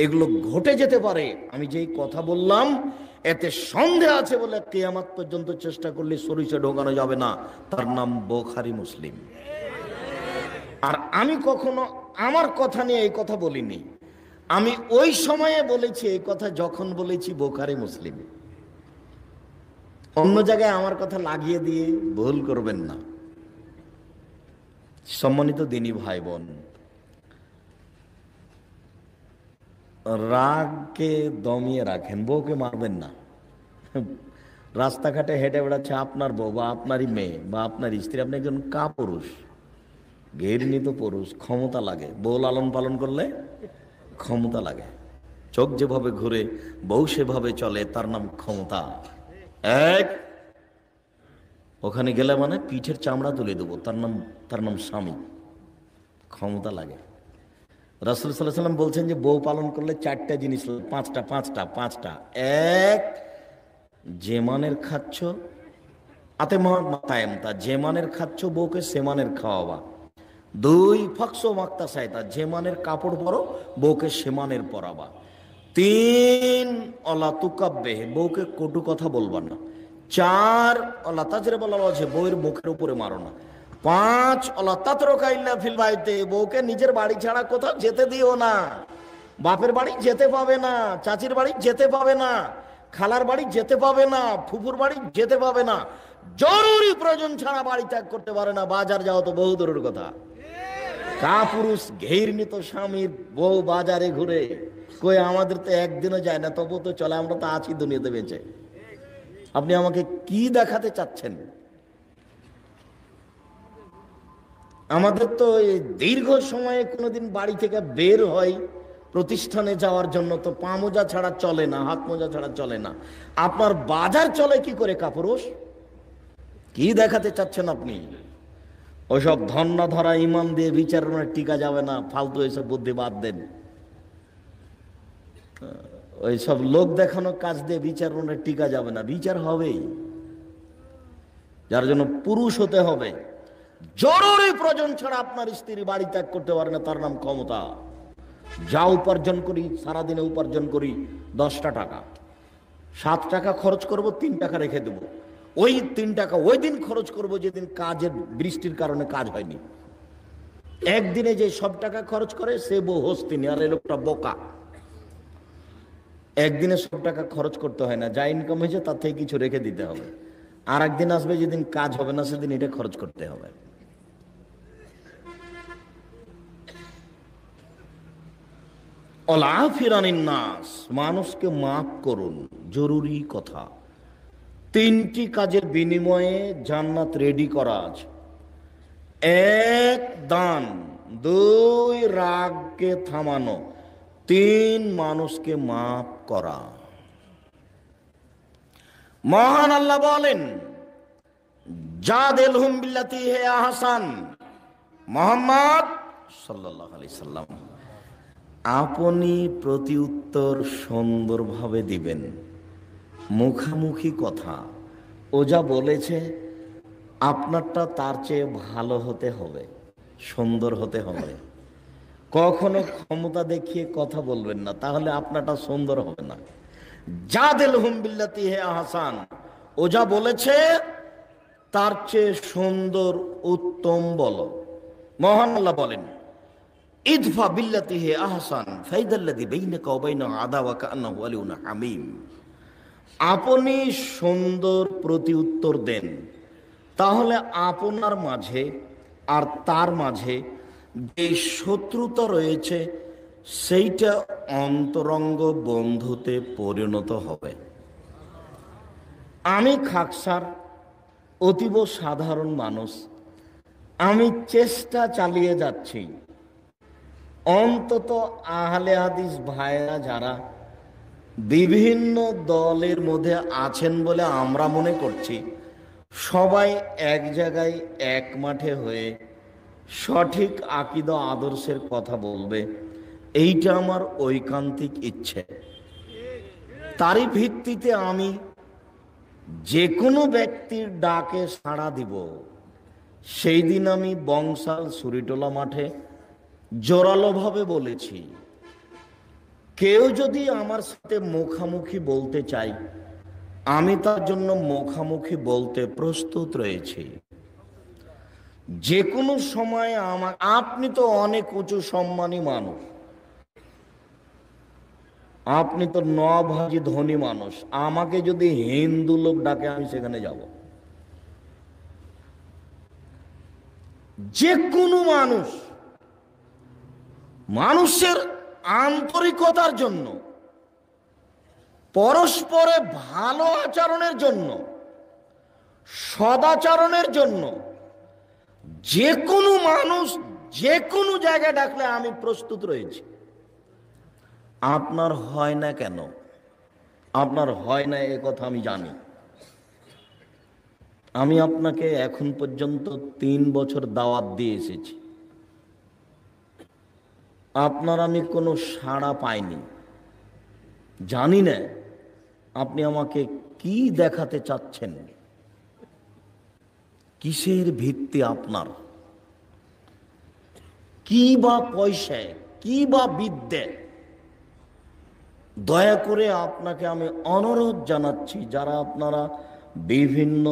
এগুলো ঘটে যেতে পারে আমি যেই কথা বললাম এতে সন্দেহ আছে বলে কেয়ামাত পর্যন্ত চেষ্টা করলে সরিষা ঢোকানো যাবে না তার নাম বোখারি মুসলিম আর আমি কখনো আমার কথা নিয়ে এই কথা বলিনি আমি ওই সময়ে বলেছি এই কথা যখন বলেছি বোখারি মুসলিম অন্য জায়গায় আমার কথা লাগিয়ে দিয়ে ভুল করবেন না সম্মানিত দিনী ভাই বোন রাগকে দমিয়ে রাখেন বউকে মারবেন না রাস্তাঘাটে হেঁটে বেড়াচ্ছে আপনার বউ বা আপনারই মেয়ে বা আপনার স্ত্রী আপনি একজন কা পুরুষ ঘেরণিত পুরুষ ক্ষমতা লাগে বউ লালন পালন করলে ক্ষমতা লাগে চোখ যেভাবে ঘুরে বউ সেভাবে চলে তার নাম ক্ষমতা এক ওখানে গেলে মানে পিঠের চামড়া তুলে দেবো তার নাম তার নাম স্বামী ক্ষমতা লাগে রাসুল সাল্লাহ সাল্লাম বলছেন যে বউ পালন করলে চারটা জিনিস পাঁচটা পাঁচটা পাঁচটা এক যেমানের খাচ্ছ আতে যে মানের খাচ্ছ বউকে সেমানের খাওয়াবা দুই ফাকসো মাক্তা যে মানের কাপড় পরো বউকে সেমানের পরাবা তিন অলাতুকাব্যে বউকে কটু কথা বলবা না চার আল্লাহ তাজরে বলা হয়েছে বউয়ের মুখের উপরে মারো না পাঁচ আল্লাহ তাতরকাইল্লা ফিল বাড়িতে বউকে নিজের বাড়ি ছাড়া কোথাও যেতে দিও না বাপের বাড়ি যেতে পাবে না চাচির বাড়ি যেতে পাবে না খালার বাড়ি যেতে পাবে না ফুফুর বাড়ি যেতে পাবে না জরুরি প্রয়োজন ছাড়া বাড়ি ত্যাগ করতে পারে না বাজার যাও তো বহু দূরের কথা কাপুরুষ ঘেরণিত স্বামীর বউ বাজারে ঘুরে কই আমাদের তো একদিনও যায় না তবু তো চলে আমরা তো আছি দুনিয়াতে বেঁচে আপনি আমাকে কি দেখাতে চাচ্ছেন আমাদের তো দীর্ঘ সময়ে কোনোদিন বাড়ি থেকে বের হয় প্রতিষ্ঠানে যাওয়ার জন্য তো পা মোজা ছাড়া চলে না হাত মোজা ছাড়া চলে না আপনার বাজার চলে কি করে কাপুরুষ কি দেখাতে চাচ্ছেন আপনি ওসব ধন্না ধরা ইমান দিয়ে বিচারণের টিকা যাবে না ফালতু এসব বুদ্ধি বাদ দেন ওই সব লোক দেখানো কাজ দিয়ে বিচার মনে টিকা যাবে না বিচার হবেই যার জন্য পুরুষ হতে হবে জরুরি প্রয়োজন ছাড়া আপনার স্ত্রী বাড়ি ত্যাগ করতে পারে না তার নাম ক্ষমতা যা উপার্জন করি সারাদিনে উপার্জন করি দশটা টাকা সাত টাকা খরচ করব তিন টাকা রেখে দেব ওই তিন টাকা ওই দিন খরচ করব যেদিন কাজের বৃষ্টির কারণে কাজ হয়নি একদিনে যে সব টাকা খরচ করে সে বহস্তিনি আর এ লোকটা বোকা একদিনে সব টাকা খরচ করতে হয় না যা ইনকাম হয়েছে তার থেকে কিছু রেখে দিতে হবে আর একদিন আসবে যেদিন কাজ হবে না সেদিন এটা খরচ করতে হবে মানুষকে মাফ করুন জরুরি কথা তিনটি কাজের বিনিময়ে জান্নাত রেডি করা আছে এক দান দুই রাগকে থামানো তিন মানুষকে মাপ করা মহান আল্লাহ বলেন জাদেল হুম বিল্লাতি হে আহসান মোহাম্মদ সাল্লাম আপনি প্রতি উত্তর সুন্দরভাবে দিবেন মুখামুখি কথা ও যা বলেছে আপনারটা তার চেয়ে ভালো হতে হবে সুন্দর হতে হবে কখনো ক্ষমতা দেখিয়ে কথা বলবেন না তাহলে আপনাটা সুন্দর হবে না যা দিল হুমবিল্লাতি হে আহসান ও যা বলেছে তার চেয়ে সুন্দর উত্তম বল মহান আল্লাহ বলেন ইদফা বিল্লাতি হে আহসান ফাইদাল্লাদি বেইনে কবাইন আদা ওয়াকা আলিউনা হামিম আপনি সুন্দর প্রতি উত্তর দেন তাহলে আপনার মাঝে আর তার মাঝে যে শত্রুতা রয়েছে সেইটা অন্তরঙ্গ বন্ধুতে পরিণত হবে আমি খাকসার অতীব সাধারণ মানুষ আমি চেষ্টা চালিয়ে যাচ্ছি অন্তত আহলে হাদিস ভাইরা যারা বিভিন্ন দলের মধ্যে আছেন বলে আমরা মনে করছি সবাই এক জায়গায় এক মাঠে হয়ে সঠিক আকিদা আদর্শের কথা বলবে এইটা আমার ঐকান্তিক ইচ্ছে তারই ভিত্তিতে আমি যে কোনো ব্যক্তির ডাকে সাড়া দিব সেই দিন আমি বংশাল সুরিটোলা মাঠে জোরালোভাবে বলেছি কেউ যদি আমার সাথে মুখামুখি বলতে চাই আমি তার জন্য মুখামুখি বলতে প্রস্তুত রয়েছি যে কোনো সময় আমার আপনি তো অনেক উঁচু সম্মানী মানুষ আপনি তো নভাজি ধনী মানুষ আমাকে যদি হিন্দু লোক ডাকে আমি সেখানে যাব যে কোনো মানুষ মানুষের আন্তরিকতার জন্য পরস্পরে ভালো আচরণের জন্য সদাচরণের জন্য যে কোনো মানুষ যে কোনো জায়গায় ডাকলে আমি প্রস্তুত রয়েছি আপনার হয় না কেন আপনার হয় না এ কথা আমি জানি আমি আপনাকে এখন পর্যন্ত তিন বছর দাওয়াত দিয়ে এসেছি আপনার আমি কোনো সাড়া পাইনি জানি না আপনি আমাকে কি দেখাতে চাচ্ছেন কিসের ভিত্তি আপনার কি বা পয়সায় কি বা বিদ্যে দয়া করে আপনাকে আমি অনুরোধ জানাচ্ছি যারা আপনারা বিভিন্ন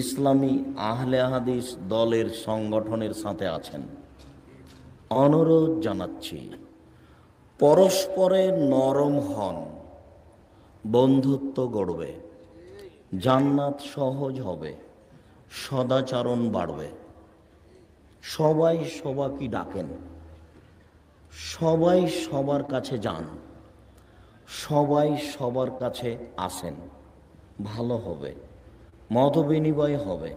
ইসলামী আহলে হাদিস দলের সংগঠনের সাথে আছেন অনুরোধ জানাচ্ছি পরস্পরে নরম হন বন্ধুত্ব গড়বে জান্নাত সহজ হবে সদাচারণ বাড়বে সবাই সবাকে ডাকেন সবাই সবার কাছে যান সবাই সবার কাছে আসেন ভালো হবে মত বিনিময় হবে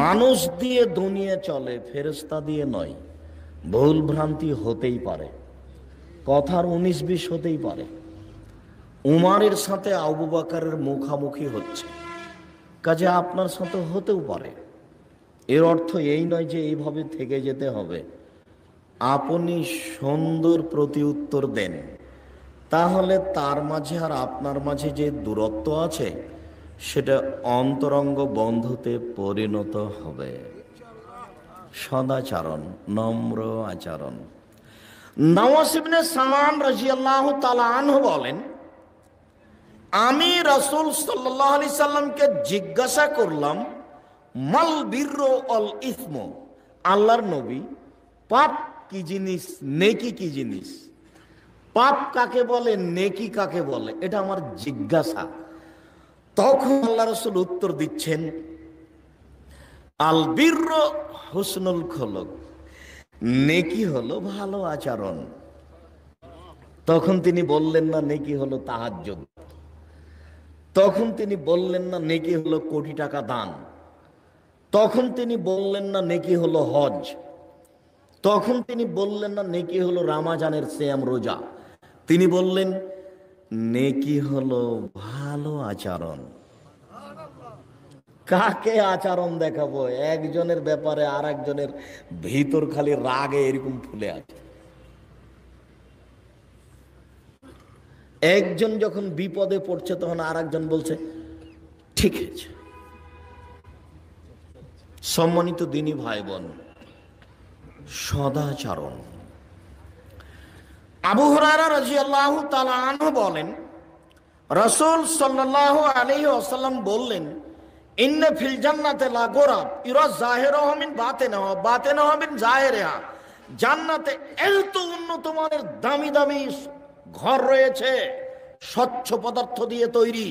মানুষ দিয়ে দুনিয়া চলে ফেরস্তা দিয়ে নয় ভুল ভ্রান্তি হতেই পারে কথার উনিশ বিশ হতেই পারে উমারের সাথে আবু বাকারের মুখামুখি হচ্ছে কাজে আপনার সাথে হতেও পারে এর অর্থ এই নয় যে এইভাবে থেকে যেতে হবে আপনি সুন্দর প্রতি উত্তর দেন তাহলে তার মাঝে আর আপনার মাঝে যে দূরত্ব আছে সেটা অন্তরঙ্গ বন্ধুতে পরিণত হবে সদাচরণ নম্র আচরণ নওয়াসিবনে সামান রাজিয়াল্লাহ তালান বলেন আমি রাসুল সাল্লি সাল্লামকে জিজ্ঞাসা করলাম মাল বীর অল ইসম আল্লাহর নবী পাপ কি জিনিস নেকি কি জিনিস পাপ কাকে বলে নেকি কাকে বলে এটা আমার জিজ্ঞাসা তখন আল্লাহ রসুল উত্তর দিচ্ছেন আল বীর হুসনুল খলক নেকি হলো ভালো আচরণ তখন তিনি বললেন না নেকি হলো যোগ্য তখন তিনি বললেন না নেকি হলো কোটি টাকা দান তখন তিনি বললেন না নেকি হলো হজ তখন তিনি বললেন না নেকি হলো রামাজানের শ্যাম রোজা তিনি বললেন নেকি হলো ভালো আচরণ কাকে আচরণ দেখাবো একজনের ব্যাপারে আর একজনের ভিতর খালি রাগে এরকম ফুলে আছে একজন যখন বিপদে পড়ছে তখন আর একজন বলছে ঠিক আছে সম্মানিত দিনী ভাই বোন সদাচরণ আবু হরারা রাজি আল্লাহ বলেন রসুল সাল্লাহ আলী আসাল্লাম বললেন ইন্নে ফিল জান্নাতে লাগোরা ইরা জাহের হমিন বাতে নেওয়া বাতে নেওয়া হমিন জাহের জান্নাতে এত উন্নত মানের দামি দামি ঘর রয়েছে স্বচ্ছ পদার্থ দিয়ে তৈরি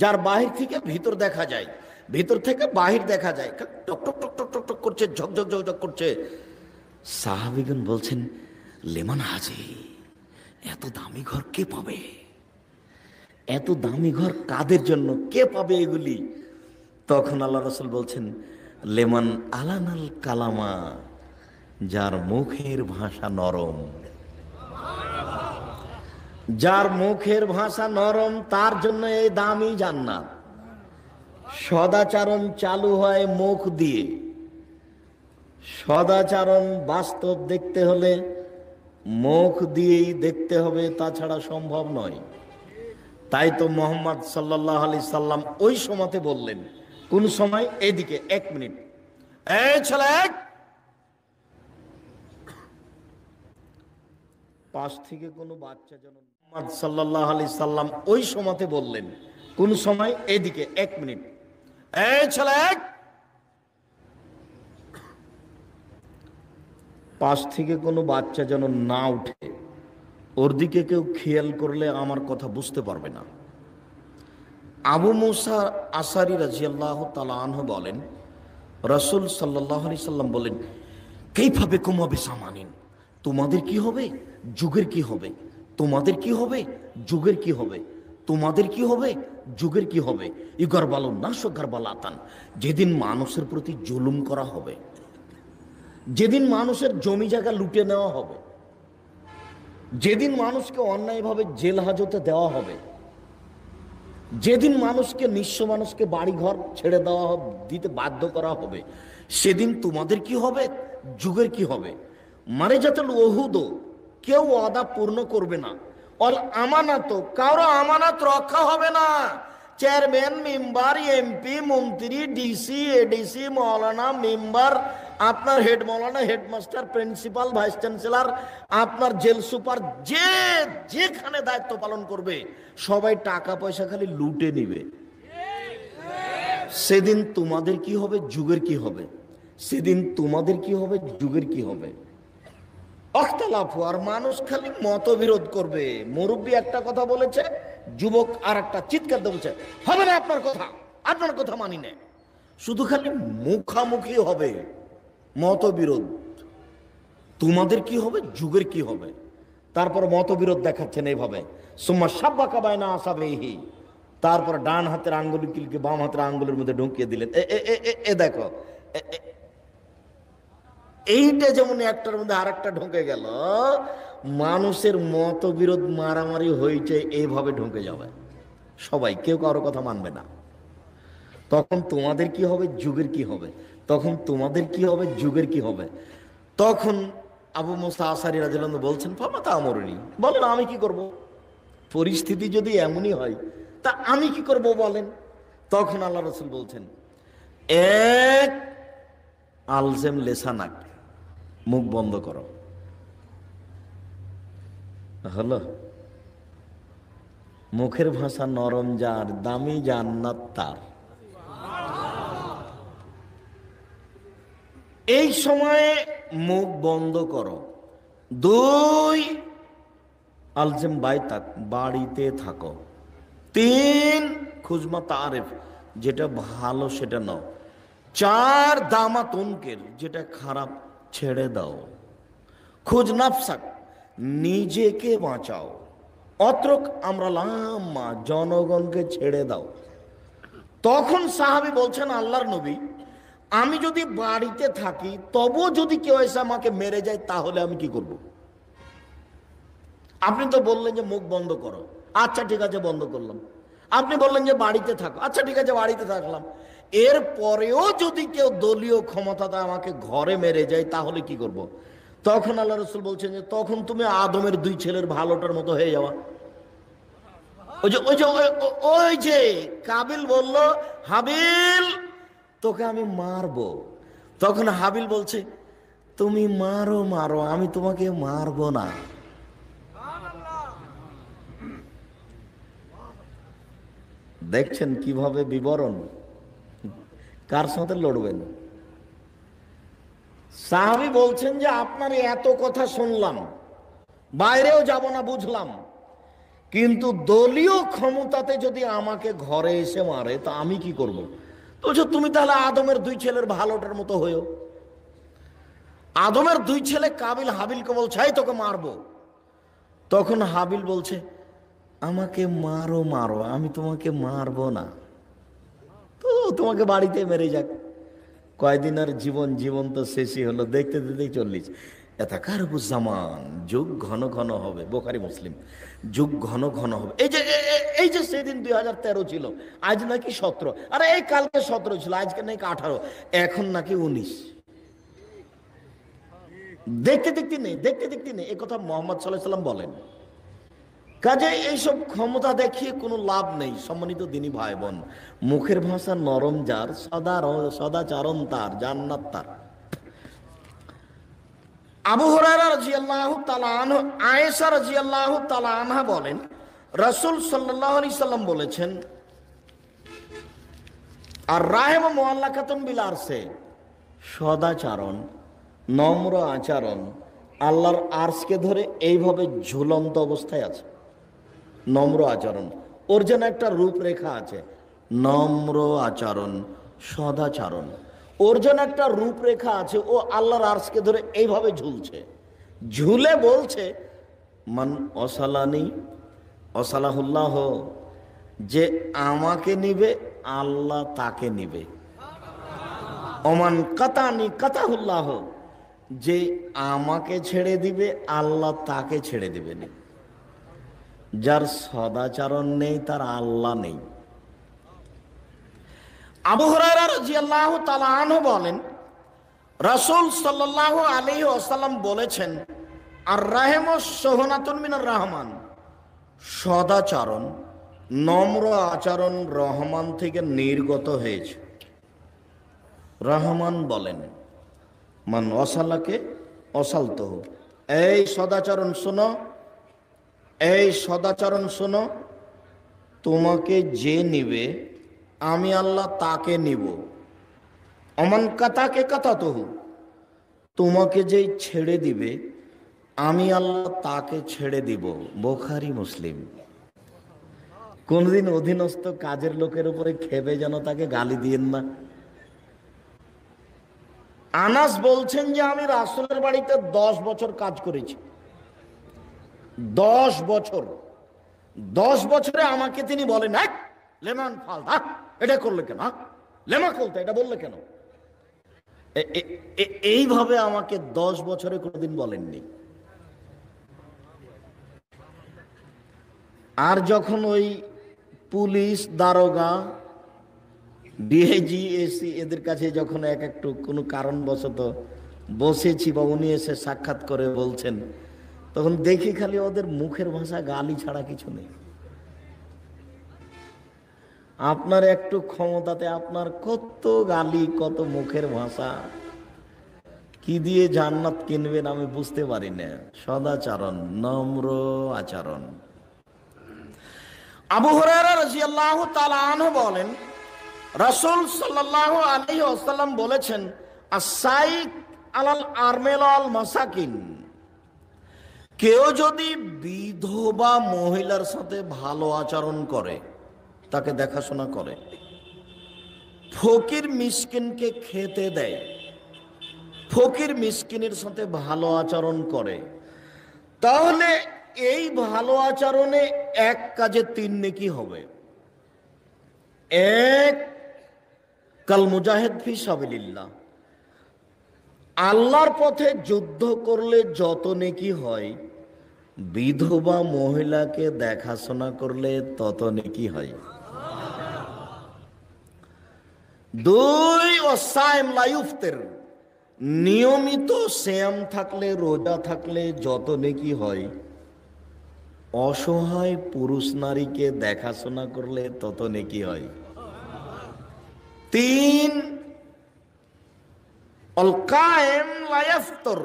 যার বাহির থেকে ভিতর দেখা যায় ভিতর থেকে বাহির দেখা যায় টক টক টক টক টক টক করছে ঝকঝক ঝকঝক করছে সাহাবিগুন বলছেন লেমন হাজি এত দামি ঘর কে পাবে এত দামি ঘর কাদের জন্য কে পাবে এগুলি তখন আল্লাহ রসুল বলছেন লেমন আলানাল কালামা যার মুখের ভাষা নরম যার মুখের ভাষা নরম তার জন্য এই দামি জান্নাত সদাচারণ চালু হয় মুখ দিয়ে সদাচারণ বাস্তব দেখতে হলে মুখ দিয়েই দেখতে হবে তাছাড়া সম্ভব নয় তাই তো মোহাম্মদ সাল্লাহ আলি সাল্লাম ওই সময়তে বললেন কোন সময় এদিকে এক মিনিট এই ছেলে পাশ থেকে কোনো বাচ্চা যেন মোহাম্মদ সাল্লাহ আলি সাল্লাম ওই সময়তে বললেন কোন সময় এদিকে এক মিনিট এক পাশ থেকে কোনো বাচ্চা যেন না উঠে ওর দিকে কেউ খেয়াল করলে আমার কথা বুঝতে পারবে না আবু মুসা আসারি রাজিয়াল্লাহ তালাহ বলেন রসুল সাল্লাহ আলি সাল্লাম বলেন কেইভাবে কমাবে সামানিন তোমাদের কি হবে যুগের কি হবে তোমাদের কি হবে যুগের কি হবে তোমাদের কি হবে যুগের কি হবে ইগরবাল নাশ গরবাল আতান যেদিন মানুষের প্রতি জুলুম করা হবে যেদিন মানুষের জমি জায়গা লুটে নেওয়া হবে যেদিন মানুষকে অন্যায়ভাবে জেল হাজতে দেওয়া হবে যেদিন মানুষকে নিঃস্ব মানুষকে বাড়িঘর ছেড়ে দেওয়া দিতে বাধ্য করা হবে সেদিন তোমাদের কি হবে যুগের কি হবে মারে যাতে ওহুদো কেউ অদা পূর্ণ করবে না অল আমানাত কারো আমানাত রক্ষা হবে না চেয়ারম্যান মেম্বার এমপি মন্ত্রী ডিসি এডিসি মৌলানা মেম্বার আপনার হেড মৌলানা হেডমাস্টার প্রিন্সিপাল ভাইস চ্যান্সেলার আপনার জেল সুপার যে যেখানে দায়িত্ব পালন করবে সবাই টাকা পয়সা খালি লুটে নিবে সেদিন তোমাদের কি হবে যুগের কি হবে সেদিন তোমাদের কি হবে যুগের কি হবে অখতালাফ আর মানুষ খালি মতবিরোধ করবে মুরব্বী একটা কথা বলেছে যুবক আর একটা চিৎকার বলছে হবে না আপনার কথা আপনার কথা মানি না শুধু খালি মুখামুখি হবে মতবিরোধ তোমাদের কি হবে যুগের কি হবে তারপর মতবিরোধ দেখাচ্ছেন এইভাবে সোম্মা সাব্বা কাবায় না আসাবে তারপর ডান হাতের আঙ্গুলি কিলকে বাম হাতের আঙ্গুলের মধ্যে ঢুকিয়ে দিলেন এ দেখো এইটা যেমন একটার মধ্যে আর একটা ঢুকে গেল মানুষের মতবিরোধ মারামারি হয়েছে এইভাবে ঢুকে যাবে সবাই কেউ কারো কথা মানবে না তখন তোমাদের কি হবে যুগের কি হবে তখন তোমাদের কি হবে যুগের কি হবে তখন আবু মোসা আসারি রাজিলান বলছেন ফামাতা আমরণী বলেন আমি কি করব। পরিস্থিতি যদি এমনই হয় তা আমি কি করব বলেন তখন আল্লাহ রসুল বলছেন এক আলজেম লেসানাক মুখ বন্ধ করো হলো মুখের ভাষা নরম যার দামি জান্নাত তার এই সময়ে মুখ বন্ধ করো দুই আলজেম বাই তাক বাড়িতে থাকো তিন খুজমা তারেফ যেটা ভালো সেটা ন চার দামা তনকের যেটা খারাপ ছেড়ে দাও খোঁজ নাফসাক নিজেকে বাঁচাও অত্রক আমরা লাম্মা জনগণকে ছেড়ে দাও তখন সাহাবি বলছেন আল্লাহর নবী আমি যদি বাড়িতে থাকি তবু যদি কেউ এসে আমাকে মেরে যায় তাহলে আমি কি করব। আপনি তো বললেন যে মুখ বন্ধ করো আচ্ছা ঠিক আছে বন্ধ করলাম আপনি বললেন যে বাড়িতে থাকো আচ্ছা ঠিক আছে বাড়িতে থাকলাম এর পরেও যদি কেউ দলীয় ক্ষমতাটা আমাকে ঘরে মেরে যায় তাহলে কি করব। তখন আল্লাহ রসুল বলছেন যে তখন তুমি আদমের দুই ছেলের ভালোটার মতো হয়ে যাওয়া ওই যে ওই যে ওই যে কাবিল বলল হাবিল তোকে আমি মারবো তখন হাবিল বলছে তুমি মারো মারো আমি তোমাকে মারবো না দেখছেন কিভাবে বিবরণ কার সাথে লড়বেন সাহাবি বলছেন যে আপনার এত কথা শুনলাম বাইরেও যাব না বুঝলাম কিন্তু দলীয় ক্ষমতাতে যদি আমাকে ঘরে এসে মারে তো আমি কি করব। বলছো তুমি তাহলে আদমের দুই ছেলের ভালোটার মতো হয়েও আদমের দুই ছেলে কাবিল হাবিলকে বলছে তোকে মারবো তখন হাবিল বলছে আমাকে মারো মারো আমি তোমাকে মারবো না তো তোমাকে বাড়িতে মেরে যাক কয়দিন আর জীবন জীবন তো শেষই হলো দেখতে দেখতেই চল্লিশ এতাকার জামান যুগ ঘন ঘন হবে বোখারি মুসলিম যুগ ঘন ঘন হবে এই যে এই যে সেদিন দুই হাজার তেরো ছিল আজ নাকি সতেরো আরে এই কালকে সতেরো ছিল আজকে নাকি আঠারো এখন নাকি উনিশ দেখতে দেখতে নেই দেখতে দেখতে নেই এ কথা মোহাম্মদ সাল্লাহ সাল্লাম বলেন কাজে এইসব ক্ষমতা দেখিয়ে কোনো লাভ নেই সম্মানিত দিনী ভাই বোন মুখের ভাষা নরম যার সদা সদাচারণ তার জান্নাত তার আবু হরারা রাজিয়াল্লাহু আয়েশা রাজিয়াল্লাহু তাআলা বলেন রসুল সাল্লাল্লাহু আলাইহি সাল্লাম বলেছেন আর রাহেম মোয়াল্লাকাতুন বিল আরশে সদাচারণ নম্র আচরণ আল্লাহর আর্সকে ধরে এইভাবে ঝুলন্ত অবস্থায় আছে নম্র আচরণ ওর যেন একটা রূপরেখা আছে নম্র আচরণ সদাচারণ ওর যেন একটা রূপরেখা আছে ও আল্লাহর আর্সকে ধরে এইভাবে ঝুলছে ঝুলে বলছে মান অসালানি অসালাহুল্লাহ যে আমাকে নিবে আল্লাহ তাকে নিবে অমান কাতানি কাতাহুল্লাহ যে আমাকে ছেড়ে দিবে আল্লাহ তাকে ছেড়ে না যার সদাচরণ নেই তার আল্লাহ নেই আবু হরাইরাহ তালাহ বলেন রাসুল সাল্লাহ আলী আসাল্লাম বলেছেন আর রাহেম সোহনাতুন মিনার রহমান সদাচরণ নম্র আচরণ রহমান থেকে নির্গত হয়েছে রহমান বলেন মান অসালাকে অসালত এই সদাচরণ শোনো এই সদাচরণ শোনো তোমাকে যে নিবে আমি আল্লাহ তাকে নিব অমন কাতাকে কথা তহু তোমাকে যেই ছেড়ে দিবে আমি আল্লাহ তাকে ছেড়ে দিব বোখারি মুসলিম কোনদিন অধীনস্থ কাজের লোকের উপরে খেবে যেন তাকে গালি দিয়েন না আনাস বলছেন যে আমি রাসুলের বাড়িতে দশ বছর কাজ করেছি দশ বছর দশ বছরে আমাকে তিনি বলেন এক হ্যাঁ, লেমান ফালদা এটা করলে কেন হ্যাঁ? লেমা কলতে এটা বললে কেন এইভাবে আমাকে দশ বছরে কোনোদিন বলেননি আর যখন ওই পুলিশ দারোগা ডিআইজি এসি এদের কাছে যখন এক একটু কোনো কারণবশত বসেছি বা উনি এসে সাক্ষাৎ করে বলছেন তখন দেখি খালি ওদের মুখের ভাষা গালি ছাড়া কিছু নেই আপনার একটু ক্ষমতাতে আপনার কত গালি কত মুখের ভাষা কি দিয়ে জান্নাত কিনবেন আমি বুঝতে পারি না সদাচারণ নম্র আচরণ আবু হরিয়াল্লাহ বলেন রসুল সাল্লাহ আলী আসাল্লাম বলেছেন আসাইক আলাল আর্মেল আল মাসাকিন কেউ যদি বিধবা মহিলার সাথে ভালো আচরণ করে তাকে দেখাশোনা করে ফকির মিসকিনকে খেতে দেয় ফকির মিসকিনের সাথে ভালো আচরণ করে তাহলে এই ভালো আচরণে এক কাজে তিন নেকি হবে এক কাল মুজাহেদ ফি সাবিল্লা আল্লাহর পথে যুদ্ধ করলে যত নেকি হয় বিধবা মহিলাকে দেখাশোনা করলে তত নেকি হয় দুই অসায়ম লাইফতের নিয়মিত শ্যাম থাকলে রোজা থাকলে যত নেকি হয় অসহায় পুরুষ নারীকে দেখাশোনা করলে তত নেকি হয় তিন অলকায়েম লাইফতর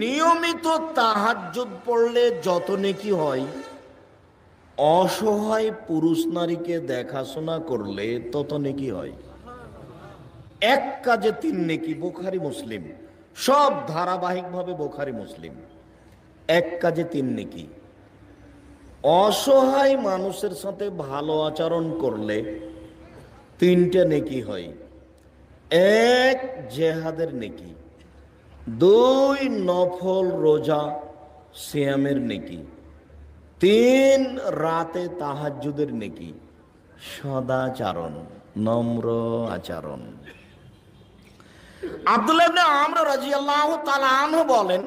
নিয়মিত তাহাজ্জুদ পড়লে যত নেকি হয় অসহায় পুরুষ নারীকে দেখাশোনা করলে তত নেকি হয় এক কাজে তিন নেকি বোখারি মুসলিম সব ধারাবাহিকভাবে বোখারি মুসলিম এক কাজে তিন নেকি অসহায় মানুষের সাথে ভালো আচরণ করলে তিনটা নেকি হয় এক জেহাদের নেকি দুই নফল রোজা সিয়ামের নেকি তিন রাতে তাহাজুদের নেকি সদাচারণ নম্র আচরণ আবদুল্লাহ আমরা রাজি আল্লাহ তালাহ বলেন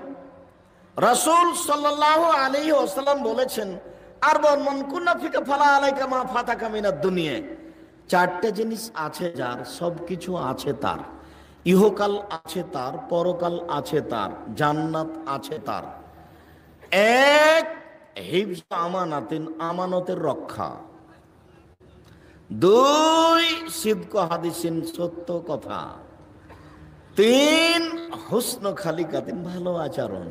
রসুল সাল্লাহ আলী ওসালাম বলেছেন আর বল মন কুন্নাফিকা ফালা আলাইকা মা ফাতা কামিনা দুনিয়ায় চারটে জিনিস আছে যার সব কিছু আছে তার ইহকাল আছে তার পরকাল আছে তার জান্নাত আছে তার এক আমানাতিন আমানতের রক্ষা দুই সিদ্ক হাদিসিন সত্য কথা তিন হুসন খালিকাতিন ভালো আচরণ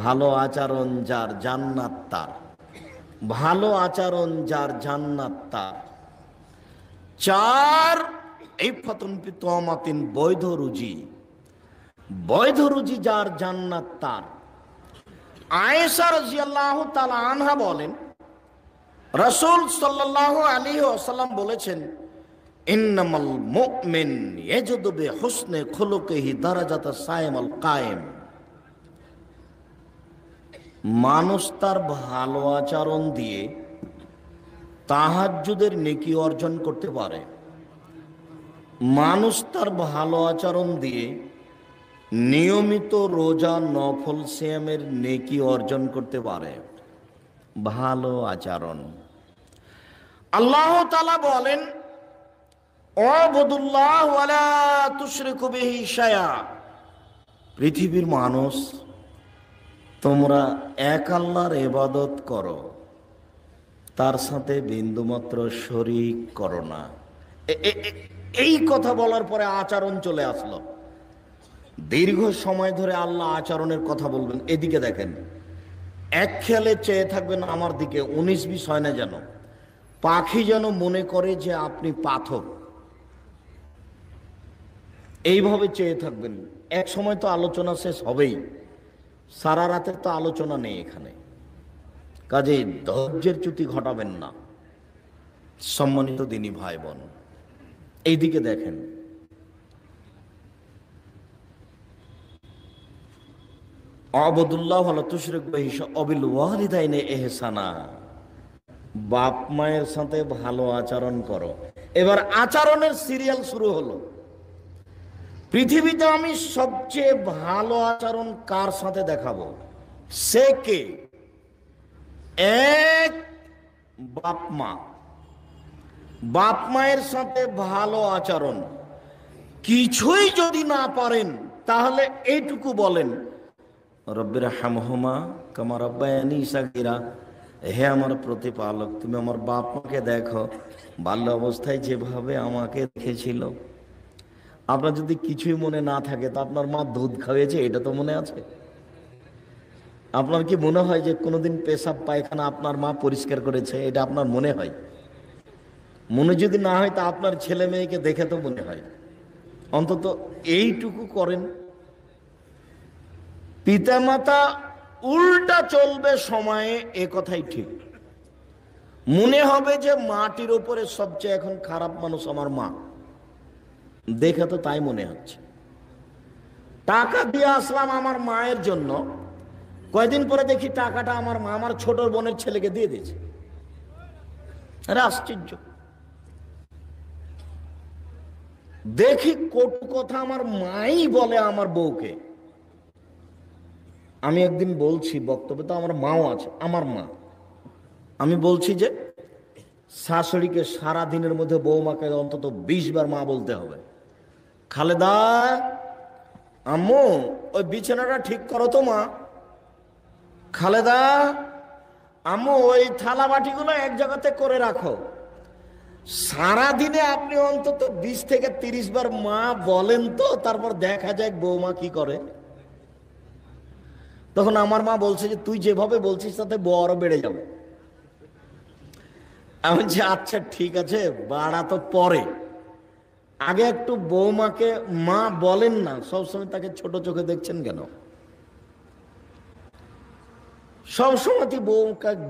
ভালো আচরণ যার জান্নাত তার ভালো আচরণ যার জান্নাত তার চার এই ফাতন পিতামাতিন বৈধ রুজি বৈধ রুজি যার জান্নাত তার আয়েসা রাজিয়াল্লাহ তালা আনহা বলেন রসুল সাল্লাহ আলী বলেছেন হুসনে কায়েম মানুষ তার ভালো আচরণ দিয়ে তাহাজ্জুদের নেকি অর্জন করতে পারে মানুষ তার ভালো আচরণ দিয়ে নিয়মিত রোজা নফল সিয়ামের নেকি অর্জন করতে পারে ভালো আচরণ আল্লাহ তালা বলেন পৃথিবীর মানুষ তোমরা এক আল্লাহর এবাদত করো তার সাথে বিন্দুমাত্র শরিক করো না এই কথা বলার পরে আচরণ চলে আসলো দীর্ঘ সময় ধরে আল্লাহ আচরণের কথা বলবেন এদিকে দেখেন এক খেয়ালে চেয়ে থাকবেন আমার দিকে উনিশ বিশ হয় না যেন পাখি যেন মনে করে যে আপনি পাথর এইভাবে চেয়ে থাকবেন এক সময় তো আলোচনা শেষ হবেই সারা রাতের তো আলোচনা নেই এখানে কাজে ধৈর্যের চ্যুতি ঘটাবেন না সম্মানিত দিনী ভাই বোন এইদিকে দেখেন অবদুল্লাহ হল তুশরিক অবিল ওয়ালিদাইনে এহসানা বাপ মায়ের সাথে ভালো আচরণ করো এবার আচরণের সিরিয়াল শুরু হলো পৃথিবীতে আমি সবচেয়ে ভালো আচরণ কার সাথে দেখাবো সে কে এক বাপ মা বাপ মায়ের সাথে ভালো আচরণ কিছুই যদি না পারেন তাহলে এইটুকু বলেন রব্বের হামহমা কামার আব্বায়ানি সাকিরা হে আমার প্রতিপালক তুমি আমার বাপ মাকে দেখো বাল্য অবস্থায় যেভাবে আমাকে দেখেছিল আপনার যদি কিছুই মনে না থাকে তো আপনার মা দুধ খাওয়িয়েছে এটা তো মনে আছে আপনার কি মনে হয় যে কোনোদিন পেশাব পায়খানা আপনার মা পরিষ্কার করেছে এটা আপনার মনে হয় মনে যদি না হয় তা আপনার ছেলে মেয়েকে দেখে তো মনে হয় অন্তত এইটুকু করেন পিতামাতা উল্টা চলবে সময়ে এ কথাই ঠিক মনে হবে যে মাটির ওপরে সবচেয়ে এখন খারাপ মানুষ আমার মা দেখে তো তাই মনে হচ্ছে টাকা দিয়ে আসলাম আমার মায়ের জন্য কয়দিন পরে দেখি টাকাটা আমার মা আমার ছোট বোনের ছেলেকে দিয়ে দিয়েছে আশ্চর্য দেখি কটু কথা আমার মাই বলে আমার বউকে আমি একদিন বলছি বক্তব্য তো আমার মাও আছে আমার মা আমি বলছি যে শাশুড়িকে সারা দিনের মধ্যে বৌমাকে অন্তত বিশ বার মা বলতে হবে খালেদা আম্মু ওই বিছানাটা ঠিক করো তো মা খালেদা আম্মু ওই থালা বাটিগুলো এক জায়গাতে করে রাখো সারাদিনে আপনি অন্তত বিশ থেকে তিরিশ বার মা বলেন তো তারপর দেখা যায় বৌমা কি করে তখন আমার মা বলছে যে তুই যেভাবে বলছিস তাতে বড় বেড়ে যাবে আমি বলছি আচ্ছা ঠিক আছে বাড়া তো পরে আগে একটু বৌমাকে মা বলেন না সবসময় তাকে ছোট চোখে দেখছেন কেন সবসময়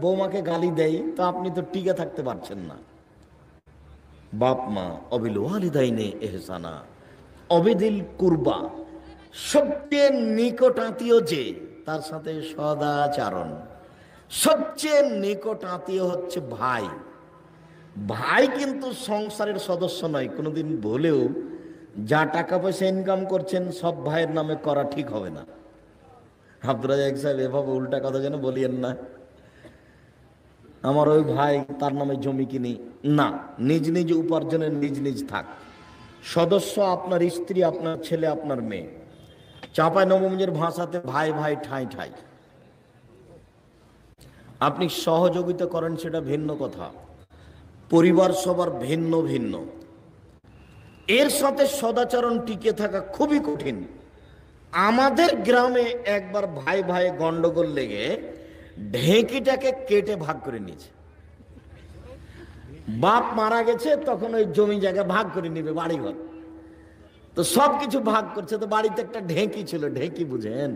বৌমাকে গালি দেয় তো আপনি তো টিকে থাকতে পারছেন না বাপ মা অবিল ওয়ালিদাইনে এহসানা অবিদিল কুরবা সবচেয়ে নিকট আত্মীয় যে তার সাথে সদাচারণ সবচেয়ে নিকট আত্মীয় হচ্ছে ভাই ভাই কিন্তু সংসারের সদস্য নয় কোনোদিন বলেও যা টাকা পয়সা ইনকাম করছেন সব ভাইয়ের নামে করা ঠিক হবে না আব্দুল সাহেব এভাবে উল্টা কথা যেন বলিয়েন না আমার ওই ভাই তার নামে জমি কিনি না নিজ নিজ উপার্জনে নিজ নিজ থাক সদস্য আপনার স্ত্রী আপনার ছেলে আপনার মেয়ে চাপায় নবমজের ভাষাতে ভাই ভাই ঠাঁই ঠাঁই আপনি সহযোগিতা করেন সেটা ভিন্ন কথা পরিবার সবার ভিন্ন ভিন্ন এর সাথে সদাচরণ টিকে থাকা খুবই কঠিন আমাদের গ্রামে একবার ভাই ভাই গন্ডগোল লেগে ঢেঁকিটাকে কেটে ভাগ করে নিয়েছে বাপ মারা গেছে তখন ওই জমি জায়গা ভাগ করে নেবে বাড়িঘর তো সব কিছু ভাগ করছে তো বাড়িতে একটা ঢেঁকি ছিল ঢেঁকি বুঝেন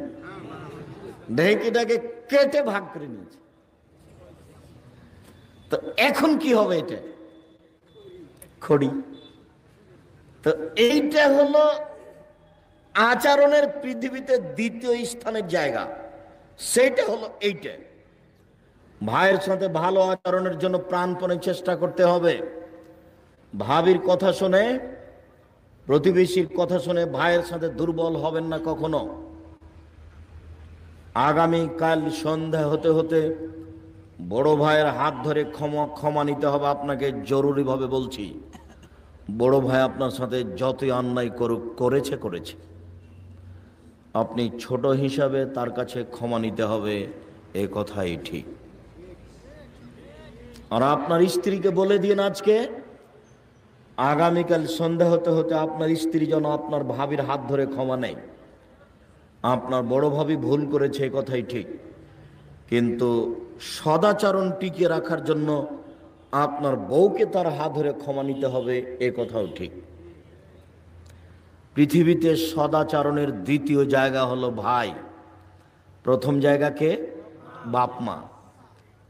ঢেঁকিটাকে কেটে ভাগ করে নিয়েছে তো এখন কি হবে এটা খড়ি তো এইটা হলো আচরণের পৃথিবীতে দ্বিতীয় স্থানের জায়গা সেটা হলো এইটা ভাইয়ের সাথে ভালো আচরণের জন্য প্রাণপণে চেষ্টা করতে হবে ভাবির কথা শুনে প্রতিবেশীর কথা শুনে ভাইয়ের সাথে দুর্বল হবেন না কখনো আগামীকাল সন্ধ্যা হতে হতে বড় ভাইয়ের হাত ধরে ক্ষমা ক্ষমা নিতে হবে আপনাকে জরুরিভাবে বলছি বড় ভাই আপনার সাথে যতই অন্যায় করুক করেছে করেছে আপনি ছোট হিসাবে তার কাছে ক্ষমা নিতে হবে এ কথাই ঠিক আর আপনার স্ত্রীকে বলে দিন আজকে আগামীকাল সন্ধ্যা হতে হতে আপনার স্ত্রী যেন আপনার ভাবির হাত ধরে ক্ষমা নেয় আপনার বড় ভাবি ভুল করেছে এ কথাই ঠিক কিন্তু সদাচরণ টিকিয়ে রাখার জন্য আপনার বউকে তার হাত ধরে ক্ষমা নিতে হবে এ কথাও ঠিক পৃথিবীতে সদাচরণের দ্বিতীয় জায়গা হলো ভাই প্রথম জায়গাকে বাপ মা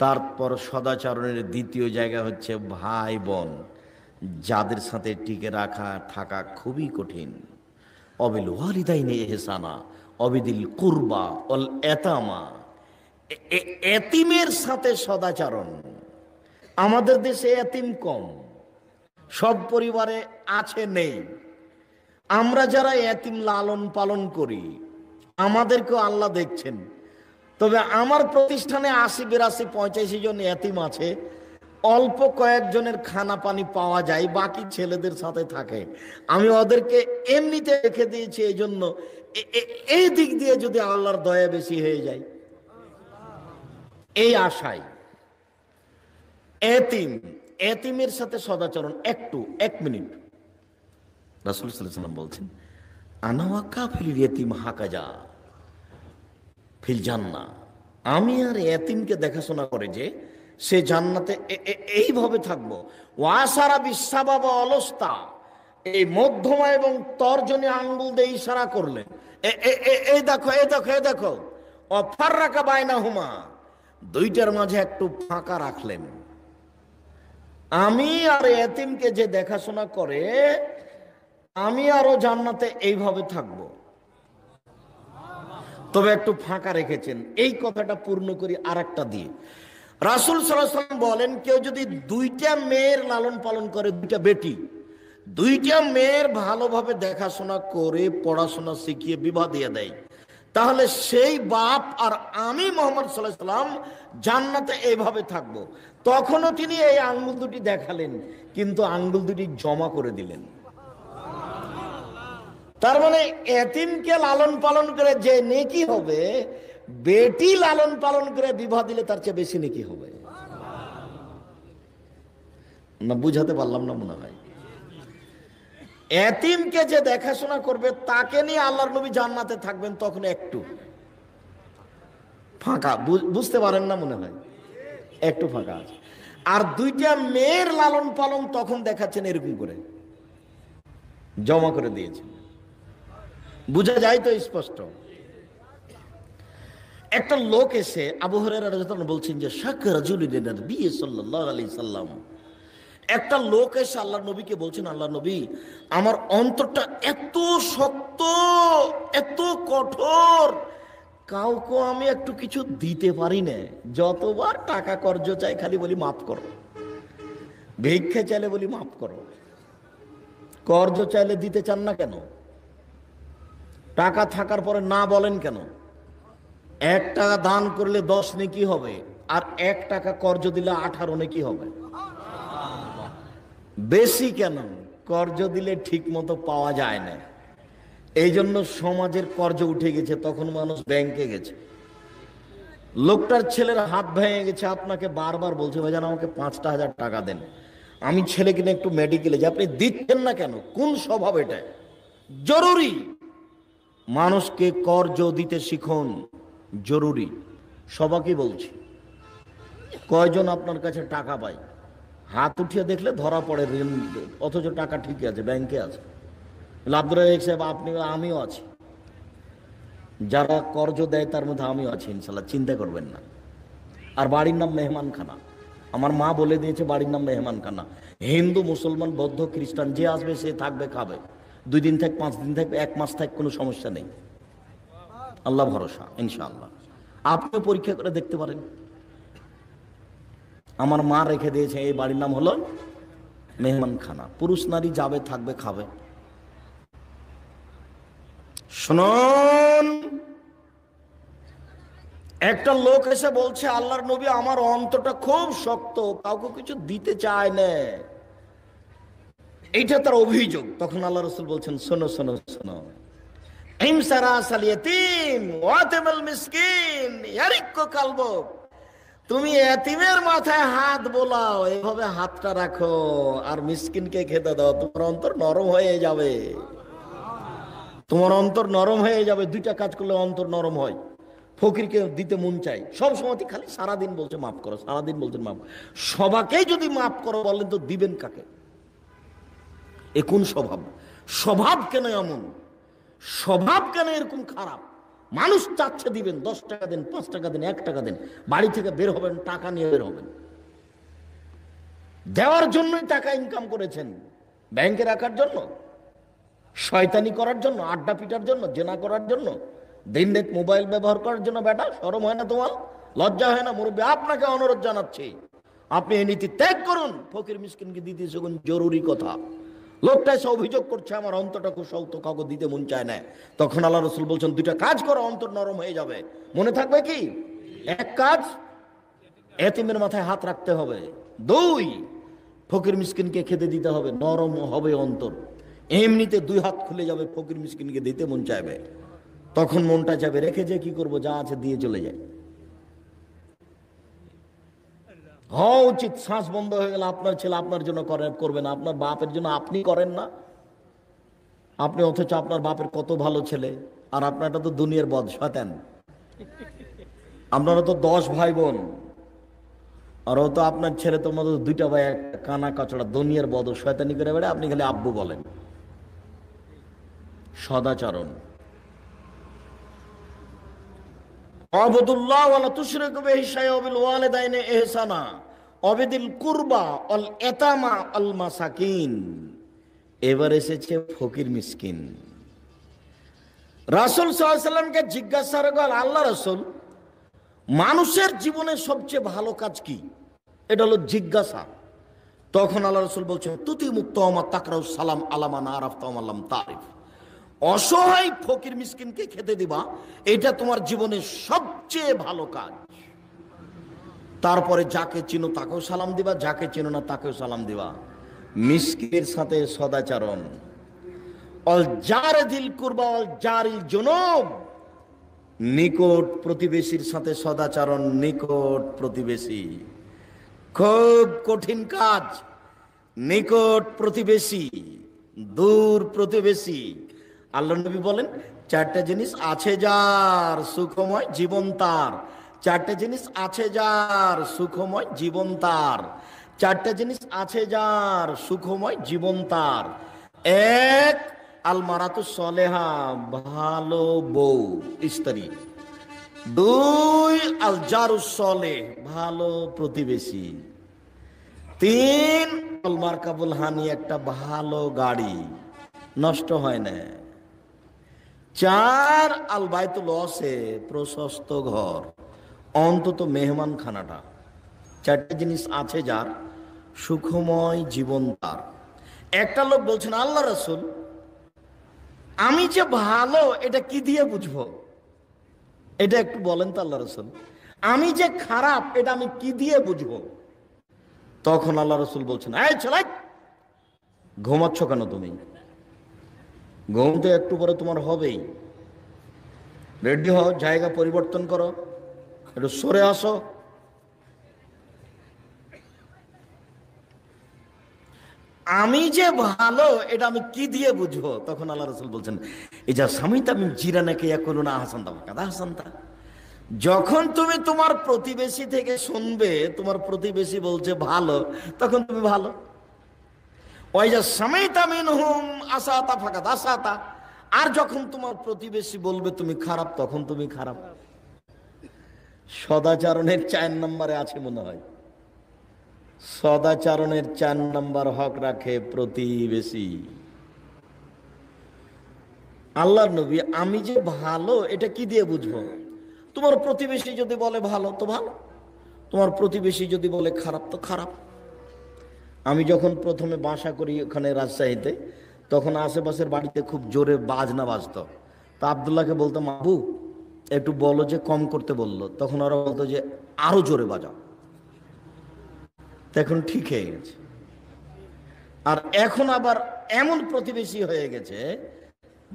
তারপর সদাচরণের দ্বিতীয় জায়গা হচ্ছে ভাই বোন যাদের সাথে টিকে রাখা থাকা খুবই কঠিন অবিল ওয়ালিদাই নেহসানা অবিদিল কুরবা অল এতামা এতিমের সাথে সদাচরণ আমাদের দেশে এতিম কম সব পরিবারে আছে নেই আমরা যারা এতিম লালন পালন করি আমাদেরকেও আল্লাহ দেখছেন তবে আমার প্রতিষ্ঠানে আশি বিরাশি পঁয়চাশি জন এতিম আছে অল্প কয়েকজনের খানা পানি পাওয়া যায় বাকি ছেলেদের সাথে থাকে আমি ওদেরকে এমনিতে রেখে দিয়েছি এই জন্য এই দিক দিয়ে যদি আল্লাহর দয়া বেশি হয়ে যায় এই আশায় এতিম এতিমের সাথে সদাচরণ একটু এক মিনিট রাসুল বলছেন আনাওয়া কাফিল এতিম হাকাজা ফিল জান্না আমি আর এতিমকে দেখাশোনা করে যে সে জান্নাতে এইভাবে থাকবো ওয়াসারা বিশ্বা বাবা অলস্তা এই মধ্যমা এবং তর্জনী আঙ্গুল দিয়ে ইশারা করলেন এই দেখো এই দেখো এই দেখো অফার রাখা বায়না হুমা দুইটার মাঝে একটু ফাঁকা রাখলেন আমি আর এতিমকে যে দেখাশোনা করে আমি আরো জান্নাতে এইভাবে থাকবো তবে একটু ফাঁকা রেখেছেন এই কথাটা পূর্ণ করি আর দিয়ে রাসুল সালাম বলেন কেউ যদি দুইটা মেয়ের লালন পালন করে দুইটা বেটি দুইটা মেয়ের ভালোভাবে দেখাশোনা করে পড়াশোনা শিখিয়ে বিবাহ দিয়ে দেয় তাহলে সেই বাপ আর আমি মোহাম্মদ সাল্লাহ সাল্লাম জান্নাতে এইভাবে থাকবো তখনও তিনি এই আঙ্গুল দুটি দেখালেন কিন্তু আঙ্গুল দুটি জমা করে দিলেন তার মানে এতিমকে লালন পালন করে যে নেকি হবে বেটি লালন পালন করে বিবাহ দিলে তার চেয়ে বেশি নেকি হবে না বুঝাতে পারলাম না মনে হয় এতিমকে যে দেখাশোনা করবে তাকে নিয়ে আল্লাহর নবী জান্নাতে থাকবেন তখন একটু ফাঁকা বুঝতে পারেন না মনে হয় একটু ফাঁকা আছে আর দুইটা মেয়ের লালন পালন তখন দেখাচ্ছেন এরকম করে জমা করে দিয়েছেন বুঝা যায় তো স্পষ্ট একটা লোক এসে আবহাওয়ার বলছেন যে বিয়ে সাল্লাহ আলি সাল্লাম একটা লোক এসে আল্লাহ নবীকে বলছেন আল্লাহ নবী আমার অন্তরটা এত শক্ত এত কঠোর কাউকে আমি একটু কিছু দিতে পারি না যতবার টাকা কর্জ চাই খালি বলি মাফ করো ভিক্ষে চাইলে বলি মাফ করো কর্জ চাইলে দিতে চান না কেন টাকা থাকার পরে না বলেন কেন এক টাকা দান করলে দশ নেকি হবে আর এক টাকা কর্জ দিলে আঠারো নেকি হবে বেশি কেন কর্জ দিলে ঠিক মতো পাওয়া যায় না এই জন্য সমাজের কর্জ উঠে গেছে তখন মানুষ ব্যাংকে গেছে লোকটার ছেলের হাত ভেঙে গেছে আপনাকে বারবার বলছে ভাই যেন আমাকে পাঁচটা হাজার টাকা দেন আমি ছেলে কিনে একটু মেডিকেলে যে আপনি দিচ্ছেন না কেন কোন স্বভাব এটা জরুরি মানুষকে কর্জ দিতে শিখুন জরুরি সবাকে বলছি কয়জন আপনার কাছে টাকা পায় হাত উঠিয়ে দেখলে ধরা পড়ে ঋণ অথচ টাকা ঠিক আছে ব্যাংকে আছে আব্দুল রাজাক সাহেব আপনি আমিও আছি যারা কর্জ দেয় তার মধ্যে আমিও আছি ইনশাল্লাহ চিন্তা করবেন না আর বাড়ির নাম মেহমান খানা আমার মা বলে দিয়েছে বাড়ির নাম খানা হিন্দু মুসলমান বৌদ্ধ খ্রিস্টান যে আসবে সে থাকবে খাবে দুই দিন থাক পাঁচ দিন থাকবে এক মাস থাক কোনো সমস্যা নেই আল্লাহ ভরসা ইনশাআল্লাহ আপনিও পরীক্ষা করে দেখতে পারেন আমার মা রেখে দিয়েছে এই বাড়ির নাম হলো মেহমানখানা পুরুষ নারী যাবে থাকবে খাবে শুনুন একটা লোক এসে বলছে আল্লাহর নবী আমার অন্তটা খুব শক্ত কাউকে কিছু দিতে চায় না এইটা তার অভিযোগ তখন আল্লাহ রসুল বলছেন শোনো শোনো শোনো তুমি এতিমের মাথায় হাত বোলাও এভাবে হাতটা রাখো আর মিসকিনকে খেতে দাও তোমার অন্তর নরম হয়ে যাবে তোমার অন্তর নরম হয়ে যাবে দুইটা কাজ করলে অন্তর নরম হয় ফকিরকে দিতে মন চাই সব সময় খালি সারাদিন বলছে মাফ করো সারাদিন বলছেন মাফ সবাকেই যদি মাফ করো বলেন তো দিবেন কাকে এ কোন স্বভাব স্বভাব কেন এমন স্বভাব কেন এরকম খারাপ মানুষ চাচ্ছে দিবেন দশ টাকা দেন পাঁচ টাকা দেন এক টাকা দেন বাড়ি থেকে বের হবেন টাকা নিয়ে বের হবেন দেওয়ার জন্যই টাকা ইনকাম করেছেন ব্যাংকে রাখার জন্য শয়তানি করার জন্য আড্ডা পিটার জন্য জেনা করার জন্য দিন রাত মোবাইল ব্যবহার করার জন্য বেটা সরম হয় না তোমার লজ্জা হয় না মুরব্বী আপনাকে অনুরোধ জানাচ্ছি আপনি এই নীতি ত্যাগ করুন ফকির মিসকিনকে দিতে যখন জরুরি কথা লোকটা এসে অভিযোগ করছে আমার অন্তরটা খুব শক্ত কাউকে দিতে মন চায় না তখন আল্লাহ রসুল বলছেন দুইটা কাজ করো অন্তর নরম হয়ে যাবে মনে থাকবে কি এক কাজ এতিমের মাথায় হাত রাখতে হবে দুই ফকির মিসকিনকে খেতে দিতে হবে নরম হবে অন্তর এমনিতে দুই হাত খুলে যাবে ফকির মিসকিনকে দিতে মন চাইবে তখন মনটা যাবে রেখে যে কি করব যা আছে দিয়ে চলে যায় হওয়া উচিত শ্বাস বন্ধ হয়ে গেলে আপনার ছেলে আপনার জন্য করেন করবে না আপনার বাপের জন্য আপনি করেন না আপনি অথচ আপনার বাপের কত ভালো ছেলে আর আপনারটা তো দুনিয়ার বদ শতেন আপনারা তো দশ ভাই বোন আর ও তো আপনার ছেলে মতো দুইটা ভাই একটা কানা কাচড়া দুনিয়ার বদ শয়তানি করে বেড়ে আপনি খালি আব্বু বলেন সদাচরণ অবদুল্লাহ ওয়ালা তুশরিকু বিহি শাইআ বিল ওয়ালিদাইনি ইহসানা অবিদিল কুরবা অল এতামা আল মাসাকিন এবার এসেছে ফকির মিসকিন রাসুল সাল্লামকে জিজ্ঞাসা কর আল্লাহ রাসুল মানুষের জীবনে সবচেয়ে ভালো কাজ কি এটা হলো জিজ্ঞাসা তখন আল্লাহ রসুল বলছেন তুতি মুক্ত আমার তাকরাউ সালাম আলামান আরাফ তামাল্লাম তারিফ অসহায় ফকির মিসকিনকে খেতে দিবা এটা তোমার জীবনের সবচেয়ে ভালো কাজ তারপরে যাকে চিনো তাকেও সালাম দিবা যাকে চিনো না তাকেও সালাম দিবা মিসকির সাথে সদাচরণ অল যার দিল করবা অল যার জনব নিকট প্রতিবেশীর সাথে সদাচরণ নিকট প্রতিবেশী খুব কঠিন কাজ নিকট প্রতিবেশী দূর প্রতিবেশী আল্লাহ নবী বলেন চারটা জিনিস আছে যার সুখময় জীবন তার চারটা জিনিস আছে যার সুখময় জীবন তার চারটা জিনিস আছে যার সুখময় জীবন তার এক আলমারাতু সলেহা ভালো বউ স্ত্রী দুই আল জারু সলে ভালো প্রতিবেশী তিন আলমার কাবুল হানি একটা ভালো গাড়ি নষ্ট হয় না চার আল বায়তুল অসে প্রশস্ত ঘর অন্তত মেহমান খানাটা চারটে জিনিস আছে যার সুখময় জীবন তার একটা লোক বলছেন আল্লাহ রসুল আমি যে ভালো এটা কি দিয়ে বুঝবো এটা একটু বলেন তো আল্লাহ রসুল আমি যে খারাপ এটা আমি কি দিয়ে বুঝবো তখন আল্লাহ রসুল বলছেন ঘুমাচ্ছ কেন তুমি গম তো একটু পরে তোমার হবেই রেডি হও জায়গা পরিবর্তন করো একটু সরে আসো আমি যে ভালো এটা আমি কি দিয়ে বুঝবো তখন আল্লাহ রসুল বলছেন এই যা তো আমি জিরা নাকি এখন না হাসান্তা কাদা হাসান্তা যখন তুমি তোমার প্রতিবেশী থেকে শুনবে তোমার প্রতিবেশী বলছে ভালো তখন তুমি ভালো ওয়াইজা সামাইতা মিনহুম আসাতা ফাকাত আসাতা আর যখন তোমার প্রতিবেশী বলবে তুমি খারাপ তখন তুমি খারাপ সদাচারণের চার নম্বরে আছে মনে হয় সদাচারণের চার নম্বর হক রাখে প্রতিবেশী আল্লাহ নবী আমি যে ভালো এটা কি দিয়ে বুঝবো তোমার প্রতিবেশী যদি বলে ভালো তো ভালো তোমার প্রতিবেশী যদি বলে খারাপ তো খারাপ আমি যখন প্রথমে বাসা করি ওখানে রাজশাহীতে তখন আশেপাশের বাড়িতে খুব জোরে বাজনা বাজতো তা আবদুল্লাহকে বলতাম আবু একটু বলো যে কম করতে বললো তখন ওরা বলতো যে আরো জোরে বাজাও এখন ঠিক হয়ে গেছে আর এখন আবার এমন প্রতিবেশী হয়ে গেছে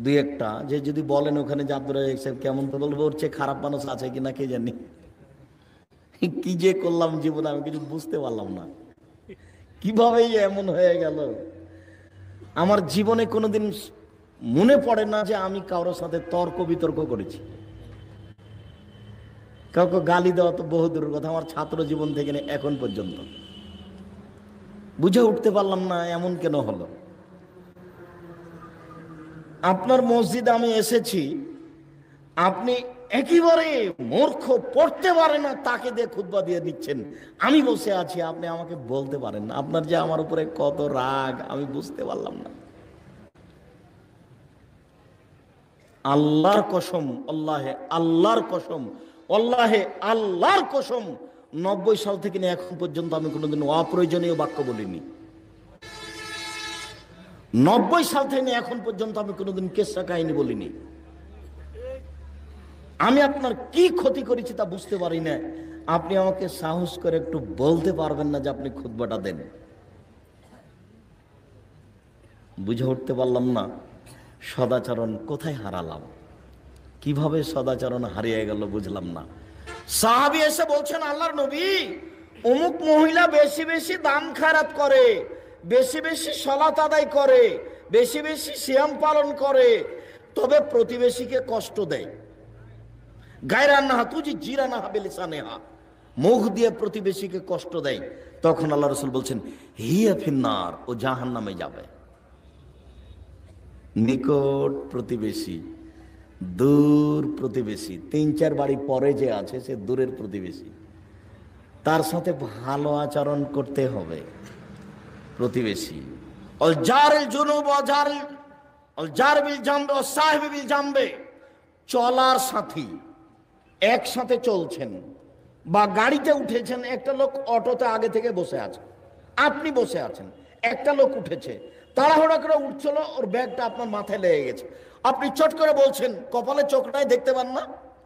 দুই একটা যে যদি বলেন ওখানে যে আব্দুল কেমন তো বলবো ওর চেয়ে খারাপ মানুষ আছে কিনা কে জানি কি যে করলাম জীবনে আমি কিছু বুঝতে পারলাম না কিভাবে এমন হয়ে গেল আমার জীবনে কোনোদিন মনে পড়ে না যে আমি কারোর সাথে তর্ক বিতর্ক করেছি কাউকে গালি দেওয়া তো দূরের কথা আমার ছাত্র জীবন থেকে এখন পর্যন্ত বুঝে উঠতে পারলাম না এমন কেন হলো আপনার মসজিদ আমি এসেছি আপনি একেবারে মূর্খ পড়তে পারে না তাকে দিয়ে খুদবা দিয়ে দিচ্ছেন আমি বসে আছি আপনি আমাকে বলতে পারেন না আপনার যে আমার উপরে কত রাগ আমি বুঝতে পারলাম না আল্লাহর কসম আল্লাহে আল্লাহর কসম আল্লাহে আল্লাহর কসম নব্বই সাল থেকে নিয়ে এখন পর্যন্ত আমি কোনোদিন অপ্রয়োজনীয় বাক্য বলিনি নব্বই সাল থেকে এখন পর্যন্ত আমি কোনোদিন কেসা কাহিনী বলিনি আমি আপনার কি ক্ষতি করেছি তা বুঝতে পারি না আপনি আমাকে সাহস করে একটু বলতে পারবেন না যে আপনি খুদবাটা দেন বুঝে উঠতে পারলাম না সদাচরণ কোথায় হারালাম কিভাবে সদাচরণ হারিয়ে গেল বুঝলাম না সাহাবি এসে বলছেন আল্লাহর নবী অমুক মহিলা বেশি বেশি দাম খারাপ করে বেশি বেশি সলাত আদায় করে বেশি বেশি শ্যাম পালন করে তবে প্রতিবেশীকে কষ্ট দেয় গায়রা নাহা তুজি জিরা নাহা বেলিসা নেহা মুখ দিয়ে প্রতিবেশীকে কষ্ট দেয় তখন আল্লাহ রসুল বলছেন হিয়া ফিন্নার ও জাহান নামে যাবে নিকট প্রতিবেশী দূর প্রতিবেশী তিন চার বাড়ি পরে যে আছে সে দূরের প্রতিবেশী তার সাথে ভালো আচরণ করতে হবে প্রতিবেশী চলার সাথী একসাথে চলছেন বা গাড়িতে উঠেছেন একটা লোক অটোতে আগে থেকে বসে আছে আপনি বসে আছেন একটা লোক উঠেছে তাড়াহুড়া করে উঠছিল ওর ব্যাগটা আপনার মাথায় লেগে গেছে আপনি চট করে বলছেন কপালে চোখটাই দেখতে পান না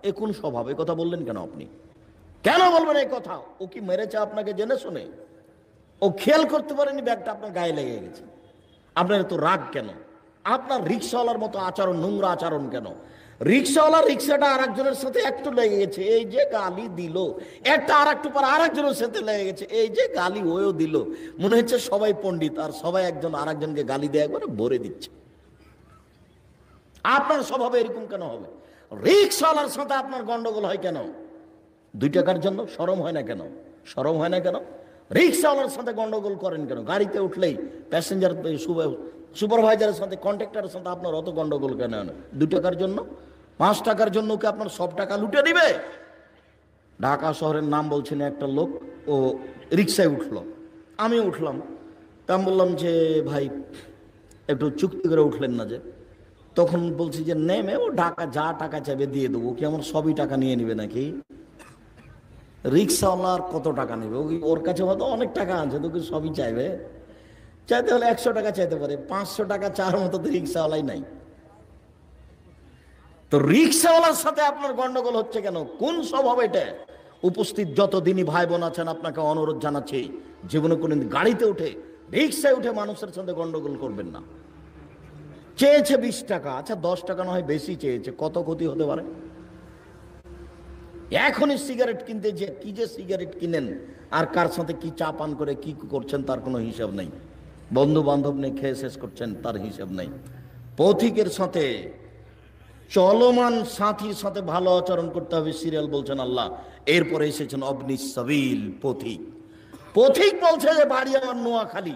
এ কোন স্বভাব এ কথা বললেন কেন আপনি কেন বলবেন এই কথা ও কি মেরেছে আপনাকে জেনে শুনে ও খেয়াল করতে পারেনি ব্যাগটা আপনার গায়ে লেগে গেছে আপনার তো রাগ কেন আপনার রিক্সাওয়ালার মতো আচরণ নোংরা আচরণ কেন রিক্সাওয়ালা রিক্সাটা আর একজনের সাথে একটু লেগে গেছে এই যে গালি দিল একটা আর একটু পর আর একজনের সাথে লেগে গেছে এই যে গালি ওয়েও দিল মনে হচ্ছে সবাই পণ্ডিত আর সবাই একজন আর একজনকে গালি দেয় একবারে ভরে দিচ্ছে আপনার স্বভাবে এরকম কেন হবে রিক্সাওয়ালার সাথে আপনার গন্ডগোল হয় কেন দুই টাকার জন্য সরম হয় না কেন সরম হয় না কেন রিক্সাওয়ালার সাথে গন্ডগোল করেন কেন গাড়িতে উঠলেই প্যাসেঞ্জার সুপারভাইজারের সাথে কন্ট্রাক্টারের সাথে আপনার অত গন্ডগোল কেন দু টাকার জন্য পাঁচ টাকার জন্য কি আপনার সব টাকা লুটে দিবে ঢাকা শহরের নাম বলছেন একটা লোক ও রিক্সায় উঠলো আমি উঠলাম তা আমি বললাম যে ভাই একটু চুক্তি করে উঠলেন না যে তখন বলছি যে নেমে ও ঢাকা যা টাকা চাইবে দিয়ে দেবো কি আমার সবই টাকা নিয়ে নিবে নাকি রিক্সাওয়ালার কত টাকা নেবে ওর কাছে হয়তো অনেক টাকা আছে তো কি সবই চাইবে চাইতে হলে একশো টাকা চাইতে পারে পাঁচশো টাকা চার মতো তো রিক্সাওয়ালাই নাই তো রিক্সাওয়ালার সাথে আপনার গন্ডগোল হচ্ছে কেন কোন স্বভাব এটা উপস্থিত যত দিনই ভাই বোন আছেন আপনাকে অনুরোধ জানাচ্ছি জীবনে কোনদিন গাড়িতে উঠে রিক্সায় উঠে মানুষের সাথে গন্ডগোল করবেন না চেয়েছে বিশ টাকা আচ্ছা দশ টাকা না হয় বেশি চেয়েছে কত ক্ষতি হতে পারে এখনই সিগারেট কিনতে যে কি যে সিগারেট কিনেন আর কার সাথে কি চা পান করে কি করছেন তার কোনো হিসাব নেই বন্ধু বান্ধব নিয়ে খেয়ে শেষ করছেন তার হিসাব নেই পথিকের সাথে চলমান সাথীর সাথে ভালো আচরণ করতে হবে সিরিয়াল বলছেন আল্লাহ এরপরে এসেছেন অগ্নি সাবিল পথিক পথিক বলছে যে বাড়ি আমার নোয়াখালী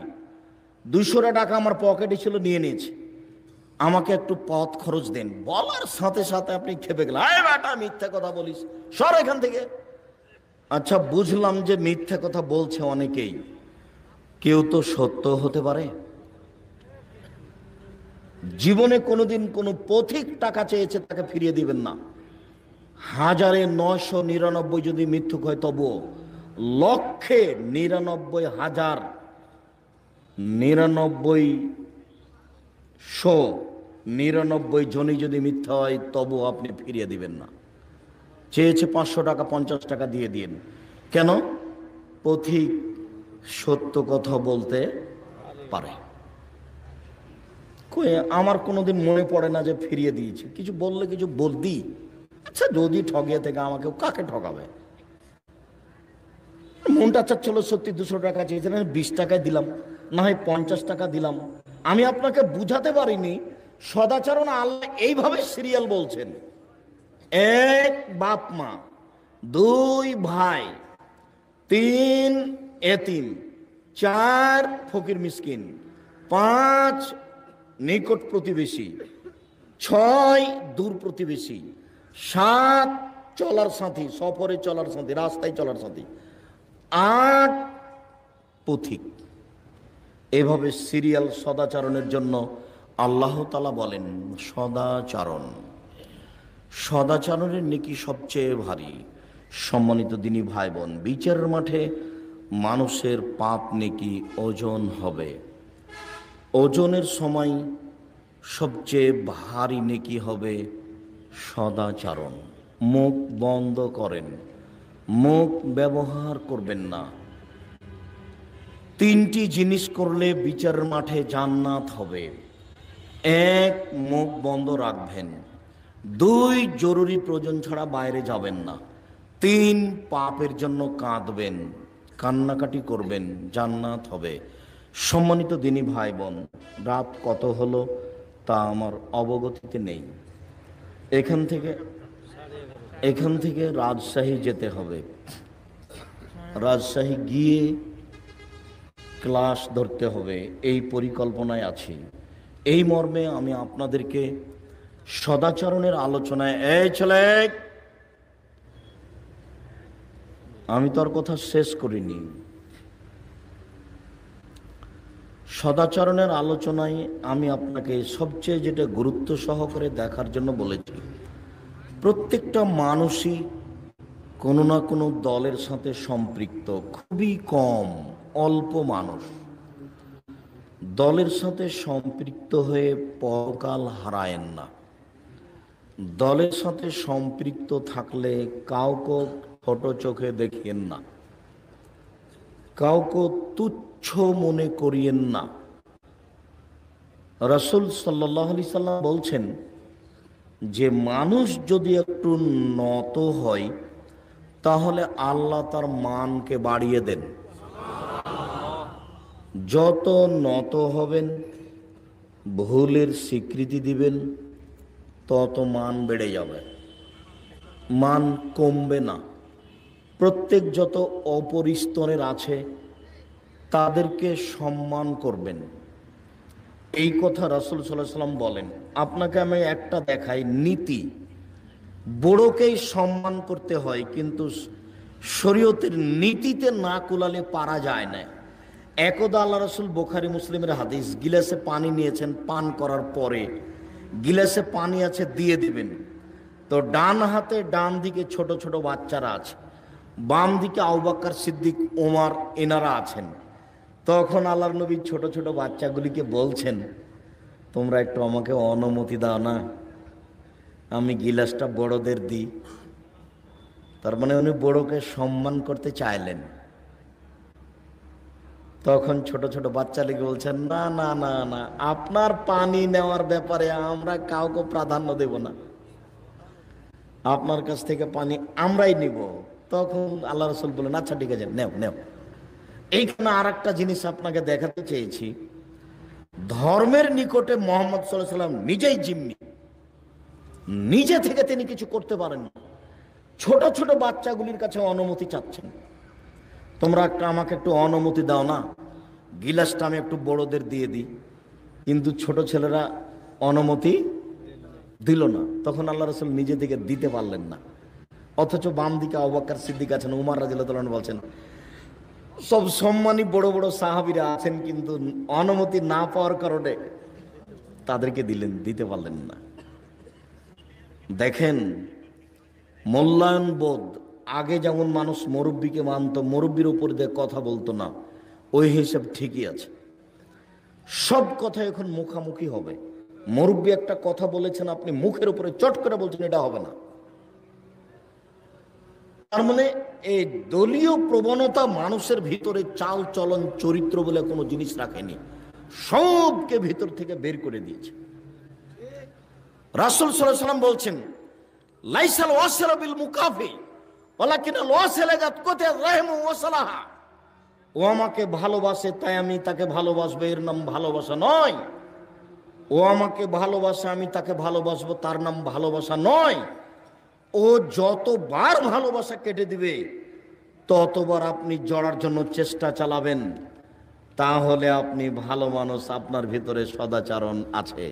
দুশোটা টাকা আমার পকেটে ছিল নিয়ে নিয়েছে আমাকে একটু পথ খরচ দেন বলার সাথে সাথে আপনি খেপে গেলাম কথা বলিস সর এখান থেকে আচ্ছা বুঝলাম যে মিথ্যা কথা বলছে অনেকেই কেউ তো সত্য হতে পারে জীবনে কোনোদিন কোনো পথিক টাকা চেয়েছে তাকে ফিরিয়ে দিবেন না হাজারে নশো নিরানব্বই যদি মৃত্যুক হয় তবুও লক্ষে নিরানব্বই হাজার নিরানব্বই শো নিরানব্বই জনই যদি মিথ্যা হয় তবু আপনি ফিরিয়ে দিবেন না চেয়েছে পাঁচশো টাকা পঞ্চাশ টাকা দিয়ে দিন কেন পথিক সত্য কথা বলতে পারে আমার কোনোদিন মনে পড়ে না যে ফিরিয়ে দিয়েছে কিছু বললে কিছু বলতি আচ্ছা যদি ঠগিয়ে থেকে আমাকে কাকে ঠকাবে মনটা আচ্ছা চলো সত্যি দুশো টাকা চেয়েছেন বিশ টাকায় দিলাম না হয় পঞ্চাশ টাকা দিলাম আমি আপনাকে বুঝাতে পারিনি সদাচরণ আল্লাহ এইভাবে সিরিয়াল বলছেন এক বাপ মা দুই ভাই তিন এতিম চার ফকির মিসকিন পাঁচ নিকট প্রতিবেশী ছয় দূর প্রতিবেশী সাত চলার সাথী সফরে চলার সাথী রাস্তায় চলার সাথী আট পথিক এভাবে সিরিয়াল সদাচারণের জন্য আল্লাহ তালা বলেন সদাচারণ সদাচারণের নেকি সবচেয়ে ভারী সম্মানিত দিনী ভাই বোন বিচারের মাঠে মানুষের পাপ নেকি ওজন হবে ওজনের সময় সবচেয়ে ভারী নেকি হবে সদাচারণ মুখ বন্ধ করেন মুখ ব্যবহার করবেন না তিনটি জিনিস করলে বিচার মাঠে জান্নাত হবে এক মুখ বন্ধ রাখবেন দুই জরুরি প্রয়োজন ছাড়া বাইরে যাবেন না তিন পাপের জন্য কাঁদবেন কান্নাকাটি করবেন জান্নাত হবে সম্মানিত দিনী ভাই বোন রাত কত হলো তা আমার অবগতিতে নেই এখান থেকে এখান থেকে রাজশাহী যেতে হবে রাজশাহী গিয়ে ক্লাস ধরতে হবে এই পরিকল্পনায় আছি এই মর্মে আমি আপনাদেরকে সদাচরণের আলোচনায় এই ছেলে আমি তোর কথা শেষ করিনি সদাচরণের আলোচনায় আমি আপনাকে সবচেয়ে যেটা গুরুত্ব সহকারে দেখার জন্য বলেছি প্রত্যেকটা মানুষই কোনো না কোনো দলের সাথে সম্পৃক্ত খুবই কম অল্প মানুষ দলের সাথে সম্পৃক্ত হয়ে পরকাল হারায়েন না দলের সাথে সম্পৃক্ত থাকলে কাউকে ছোটো চোখে দেখিয়েন না কাউকে তুচ্ছ মনে করিয়েন না রসুল সাল্লি সাল্লাম বলছেন যে মানুষ যদি একটু নত হয় তাহলে আল্লাহ তার মানকে বাড়িয়ে দেন যত নত হবেন ভুলের স্বীকৃতি দিবেন তত মান বেড়ে যাবে মান কমবে না প্রত্যেক যত অপরিস্তরের আছে তাদেরকে সম্মান করবেন এই কথা রাসুল সাল্লাহ সাল্লাম বলেন আপনাকে আমি একটা দেখাই নীতি বড়কেই সম্মান করতে হয় কিন্তু শরীয়তের নীতিতে না কুলালে পারা যায় না একদা আল্লাহ রসুল বোখারি মুসলিমের হাদিস গিলাসে পানি নিয়েছেন পান করার পরে গিলাসে পানি আছে দিয়ে দিবেন তো ডান হাতে ডান দিকে ছোট ছোট বাচ্চারা আছে বাম দিকে আউবাক্কার সিদ্দিক ওমার এনারা আছেন তখন আল্লাহ নবী ছোট ছোট বাচ্চাগুলিকে বলছেন তোমরা একটু আমাকে অনুমতি দাও না আমি গিলাসটা বড়দের দিই তার মানে উনি বড়কে সম্মান করতে চাইলেন তখন ছোট ছোট বাচ্চা লিখে বলছেন না না না না আপনার পানি নেওয়ার ব্যাপারে আমরা কাউকে প্রাধান্য দেব না আপনার কাছ থেকে পানি আমরাই নিব তখন আল্লাহ রসুল বললেন আচ্ছা ঠিক আছে নেও নেও এইখানে আর একটা জিনিস আপনাকে দেখাতে চেয়েছি ধর্মের নিকটে মোহাম্মদ সাল্লাম নিজেই জিম্মি নিজে থেকে তিনি কিছু করতে পারেন ছোট ছোট বাচ্চাগুলির কাছে অনুমতি চাচ্ছেন তোমরা একটা আমাকে একটু অনুমতি দাও না গিলাসটা আমি একটু বড়দের দিয়ে দিই কিন্তু ছোট ছেলেরা অনুমতি দিল না তখন আল্লাহ রসুল নিজে থেকে দিতে পারলেন না অথচ বাম দিকে অবাক্কার সিদ্দিক আছেন উমার রাজিল্লাহ বলছেন সব সম্মানী বড় বড় সাহাবিরা আছেন কিন্তু অনুমতি না পাওয়ার কারণে তাদেরকে দিলেন দিতে পারলেন না দেখেন মূল্যায়ন বোধ আগে যেমন মানুষ মুরব্বীকে মানত মুরব্বীর উপর দিয়ে কথা বলতো না ওই হিসেব ঠিকই আছে সব কথা এখন মুখামুখি হবে মুরব্বী একটা কথা বলেছেন আপনি মুখের উপরে চট করে বলছেন এটা হবে না তার মানে এই দলীয় প্রবণতা মানুষের ভিতরে চাল চলন চরিত্র বলে কোনো জিনিস রাখেনি সবকে ভিতর থেকে বের করে দিয়েছে রাসুল সাল্লাম বলছেন লাইসাল ওয়াসালাবিল মুকাফি ওলা কিনা ওলাকিনাল ওয়াসালাগাত কোতে রাহম ওয়াসালাহা ও আমাকে ভালোবাসে তাই আমি তাকে ভালোবাসবো এর নাম ভালোবাসা নয় ও আমাকে ভালোবাসে আমি তাকে ভালোবাসবো তার নাম ভালোবাসা নয় ও যতবার ভালোবাসা কেটে দিবে ততবার আপনি জড়ার জন্য চেষ্টা চালাবেন তাহলে আপনি ভালো মানুষ আপনার ভিতরে সদাচরণ আছে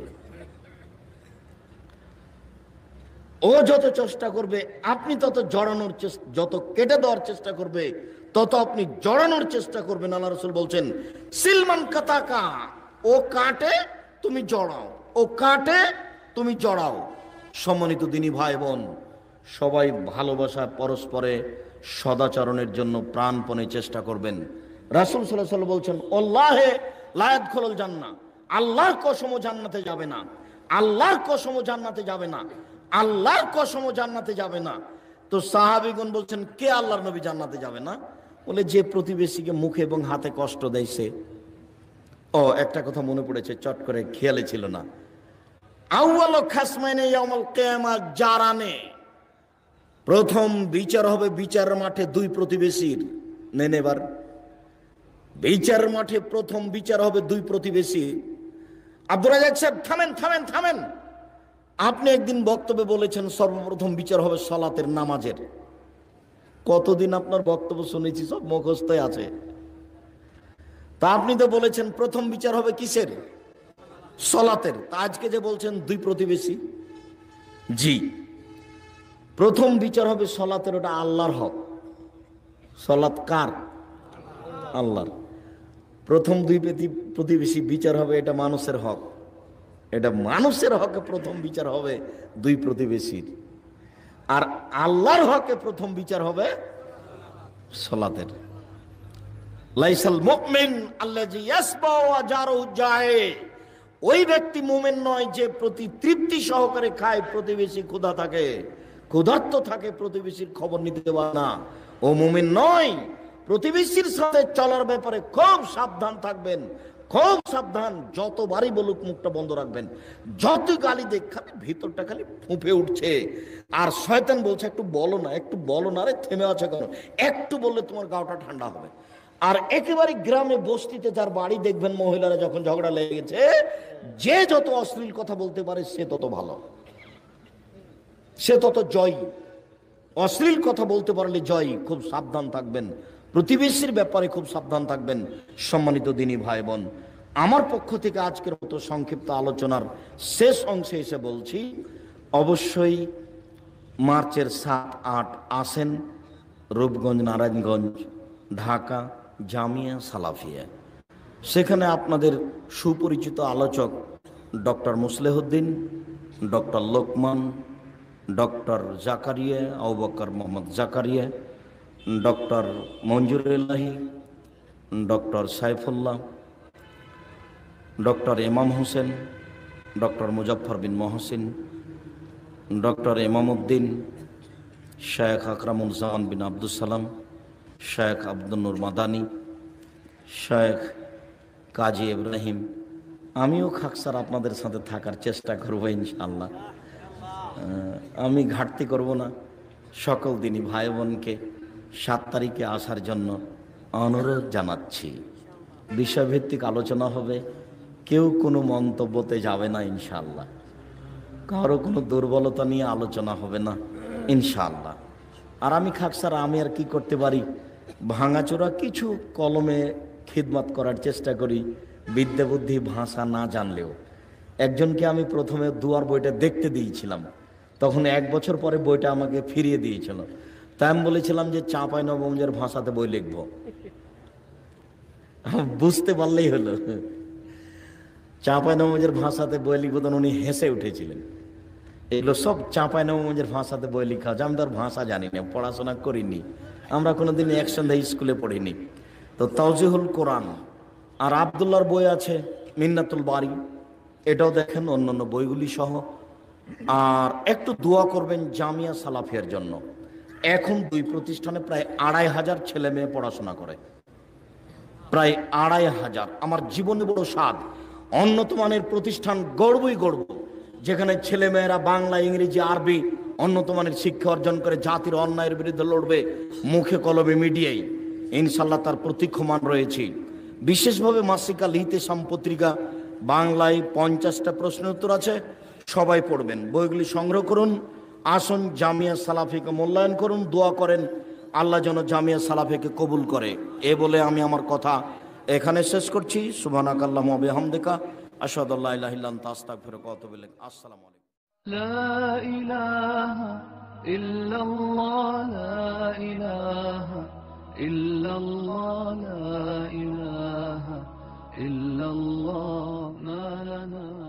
ও যত চেষ্টা করবে আপনি তত জড়ানোর যত কেটে দেওয়ার চেষ্টা করবে তত আপনি জড়ানোর চেষ্টা করবেন আল্লাহ রসুল বলছেন সিলমান কাতাকা ও কাটে তুমি জড়াও ও কাটে তুমি জড়াও সম্মানিত দিনী ভাই বোন সবাই ভালোবাসা পরস্পরে সদাচরণের জন্য প্রাণপণে চেষ্টা করবেন রাসুল সাল বলছেন অল্লাহে লায়াত খোলল জাননা আল্লাহ কসম জান্নাতে যাবে না আল্লাহ কসম জান্নাতে যাবে না আল্লাহ কসম জান্নাতে যাবে না তো সাহাবিগুন বলছেন কে আল্লাহর নবী জান্নাতে যাবে না বলে যে প্রতিবেশীকে মুখে এবং হাতে কষ্ট দেয় সে ও একটা কথা মনে পড়েছে চট করে খেয়ালে ছিল না আউ্বাল খাসমাইনে ইয়ামাল কেয়ামা জারানে প্রথম বিচার হবে বিচার মাঠে দুই প্রতিবেশীর নেন এবার বিচার মাঠে প্রথম বিচার হবে দুই প্রতিবেশী আব্দুল রাজাক সাহেব থামেন থামেন থামেন আপনি একদিন বক্তব্যে বলেছেন সর্বপ্রথম বিচার হবে সলাতের নামাজের কতদিন আপনার বক্তব্য শুনেছি সব মুখস্থই আছে তা আপনি তো বলেছেন প্রথম বিচার হবে কিসের সলাতের তা আজকে যে বলছেন দুই প্রতিবেশী জি প্রথম বিচার হবে সলাতের ওটা আল্লাহর হক সলাত কার আল্লাহর প্রথম দুই প্রতিবেশী বিচার হবে এটা মানুষের হক এটা মানুষের হকে প্রথম বিচার হবে দুই প্রতিবেশীর আর আল্লাহর হকে প্রথম বিচার হবে সলাতের লাইসাল মুকমিন আল্লাহ ওই ব্যক্তি মোমেন নয় যে প্রতি তৃপ্তি সহকারে খায় প্রতিবেশী ক্ষুধা থাকে ক্ষুধার্ত থাকে প্রতিবেশীর খবর নিতে পারে না ও মুমিন নয় প্রতিবেশীর সাথে চলার ব্যাপারে খুব সাবধান থাকবেন খুব সাবধান যতবারই বলুক মুখটা বন্ধ রাখবেন যত গালি দেখ খালি ভিতরটা খালি ফুঁপে উঠছে আর শয়তান বলছে একটু বলো না একটু বলো না রে থেমে আছে কেন একটু বললে তোমার গাওটা ঠান্ডা হবে আর একেবারে গ্রামে বস্তিতে যার বাড়ি দেখবেন মহিলারা যখন ঝগড়া লেগেছে যে যত অশ্লীল কথা বলতে পারে সে তত ভালো সে তত জয়ী অশ্লীল কথা বলতে পারলে জয় খুব সাবধান থাকবেন প্রতিবেশীর ব্যাপারে খুব সাবধান থাকবেন সম্মানিত দিনী ভাই বোন আমার পক্ষ থেকে আজকের মতো সংক্ষিপ্ত আলোচনার শেষ অংশে এসে বলছি অবশ্যই মার্চের সাত আট আসেন রূপগঞ্জ নারায়ণগঞ্জ ঢাকা জামিয়া সালাফিয়া সেখানে আপনাদের সুপরিচিত আলোচক doctor Muslehuddin doctor Lokman doctor Zakaria Abubakar Mohammad Zakaria doctor Elahi doctor Saifullah doctor Imam Hossain doctor Muzaffar bin Mohsin doctor Imam Uddin Sheikh জাহান বিন আব্দুল সালাম শেখ আব্দুল মাদানি শেখ কাজী ইব্রাহিম আমিও খাকসার আপনাদের সাথে থাকার চেষ্টা করবো ইনশাআল্লাহ আমি ঘাটতি করব না সকল দিনই ভাই বোনকে সাত তারিখে আসার জন্য অনুরোধ জানাচ্ছি বিষয়ভিত্তিক আলোচনা হবে কেউ কোনো মন্তব্যতে যাবে না ইনশাল্লাহ কারো কোনো দুর্বলতা নিয়ে আলোচনা হবে না ইনশাল্লাহ আর আমি খাকসার আমি আর কি করতে পারি ভাঙাচোরা কিছু কলমে খিদমাত করার চেষ্টা করি বিদ্যাবুদ্ধি ভাষা না জানলেও একজনকে আমি প্রথমে দুয়ার বইটা দেখতে দিয়েছিলাম তখন এক বছর পরে বইটা আমাকে ফিরিয়ে দিয়েছিল তাই আমি বলেছিলাম যে চাঁপাই নবমজের ভাষাতে বই লিখব বুঝতে পারলেই হলো চাঁপাই নবমজের ভাষাতে বই লিখবো তখন উনি হেসে উঠেছিলেন এগুলো সব চাঁপাই নবমজের ভাষাতে বই লেখা হচ্ছে আমি তার ভাষা জানি না পড়াশোনা করিনি আমরা কোনোদিন একসঙ্গে স্কুলে পড়িনি তো তাজিহুল কোরআন আর আবদুল্লার বই আছে মিন্নাতুল বাড়ি এটাও দেখেন অন্যান্য বইগুলি সহ আর একটু দোয়া করবেন জামিয়া সালাফিয়ার জন্য এখন দুই প্রতিষ্ঠানে প্রায় আড়াই হাজার ছেলে মেয়ে পড়াশোনা করে প্রায় আড়াই হাজার আমার জীবনে বড় স্বাদ উন্নত মানের প্রতিষ্ঠান গর্বই গর্ব যেখানে ছেলে মেয়েরা বাংলা ইংরেজি আরবি উন্নত মানের শিক্ষা অর্জন করে জাতির অন্যায়ের বিরুদ্ধে লড়বে মুখে কলমে মিডিয়ায় ইনশাল্লাহ তার প্রতীক্ষমান রয়েছে বিশেষভাবে মাসিকা লিতে সাম বাংলায় পঞ্চাশটা প্রশ্নের উত্তর আছে সবাই পড়বেন বইগুলি সংগ্রহ করুন আসুন জামিয়া সালাফিকে মূল্যায়ন করুন দোয়া করেন আল্লাহ যেন জামিয়া সালাফিকে কবুল করে এ বলে আমি আমার কথা এখানে শেষ করছি সুবানাক আল্লাহ মবে হামদেকা আসাদ আল্লাহ ফেরো কত বলেন আসসালাম আলাইকুম لا إله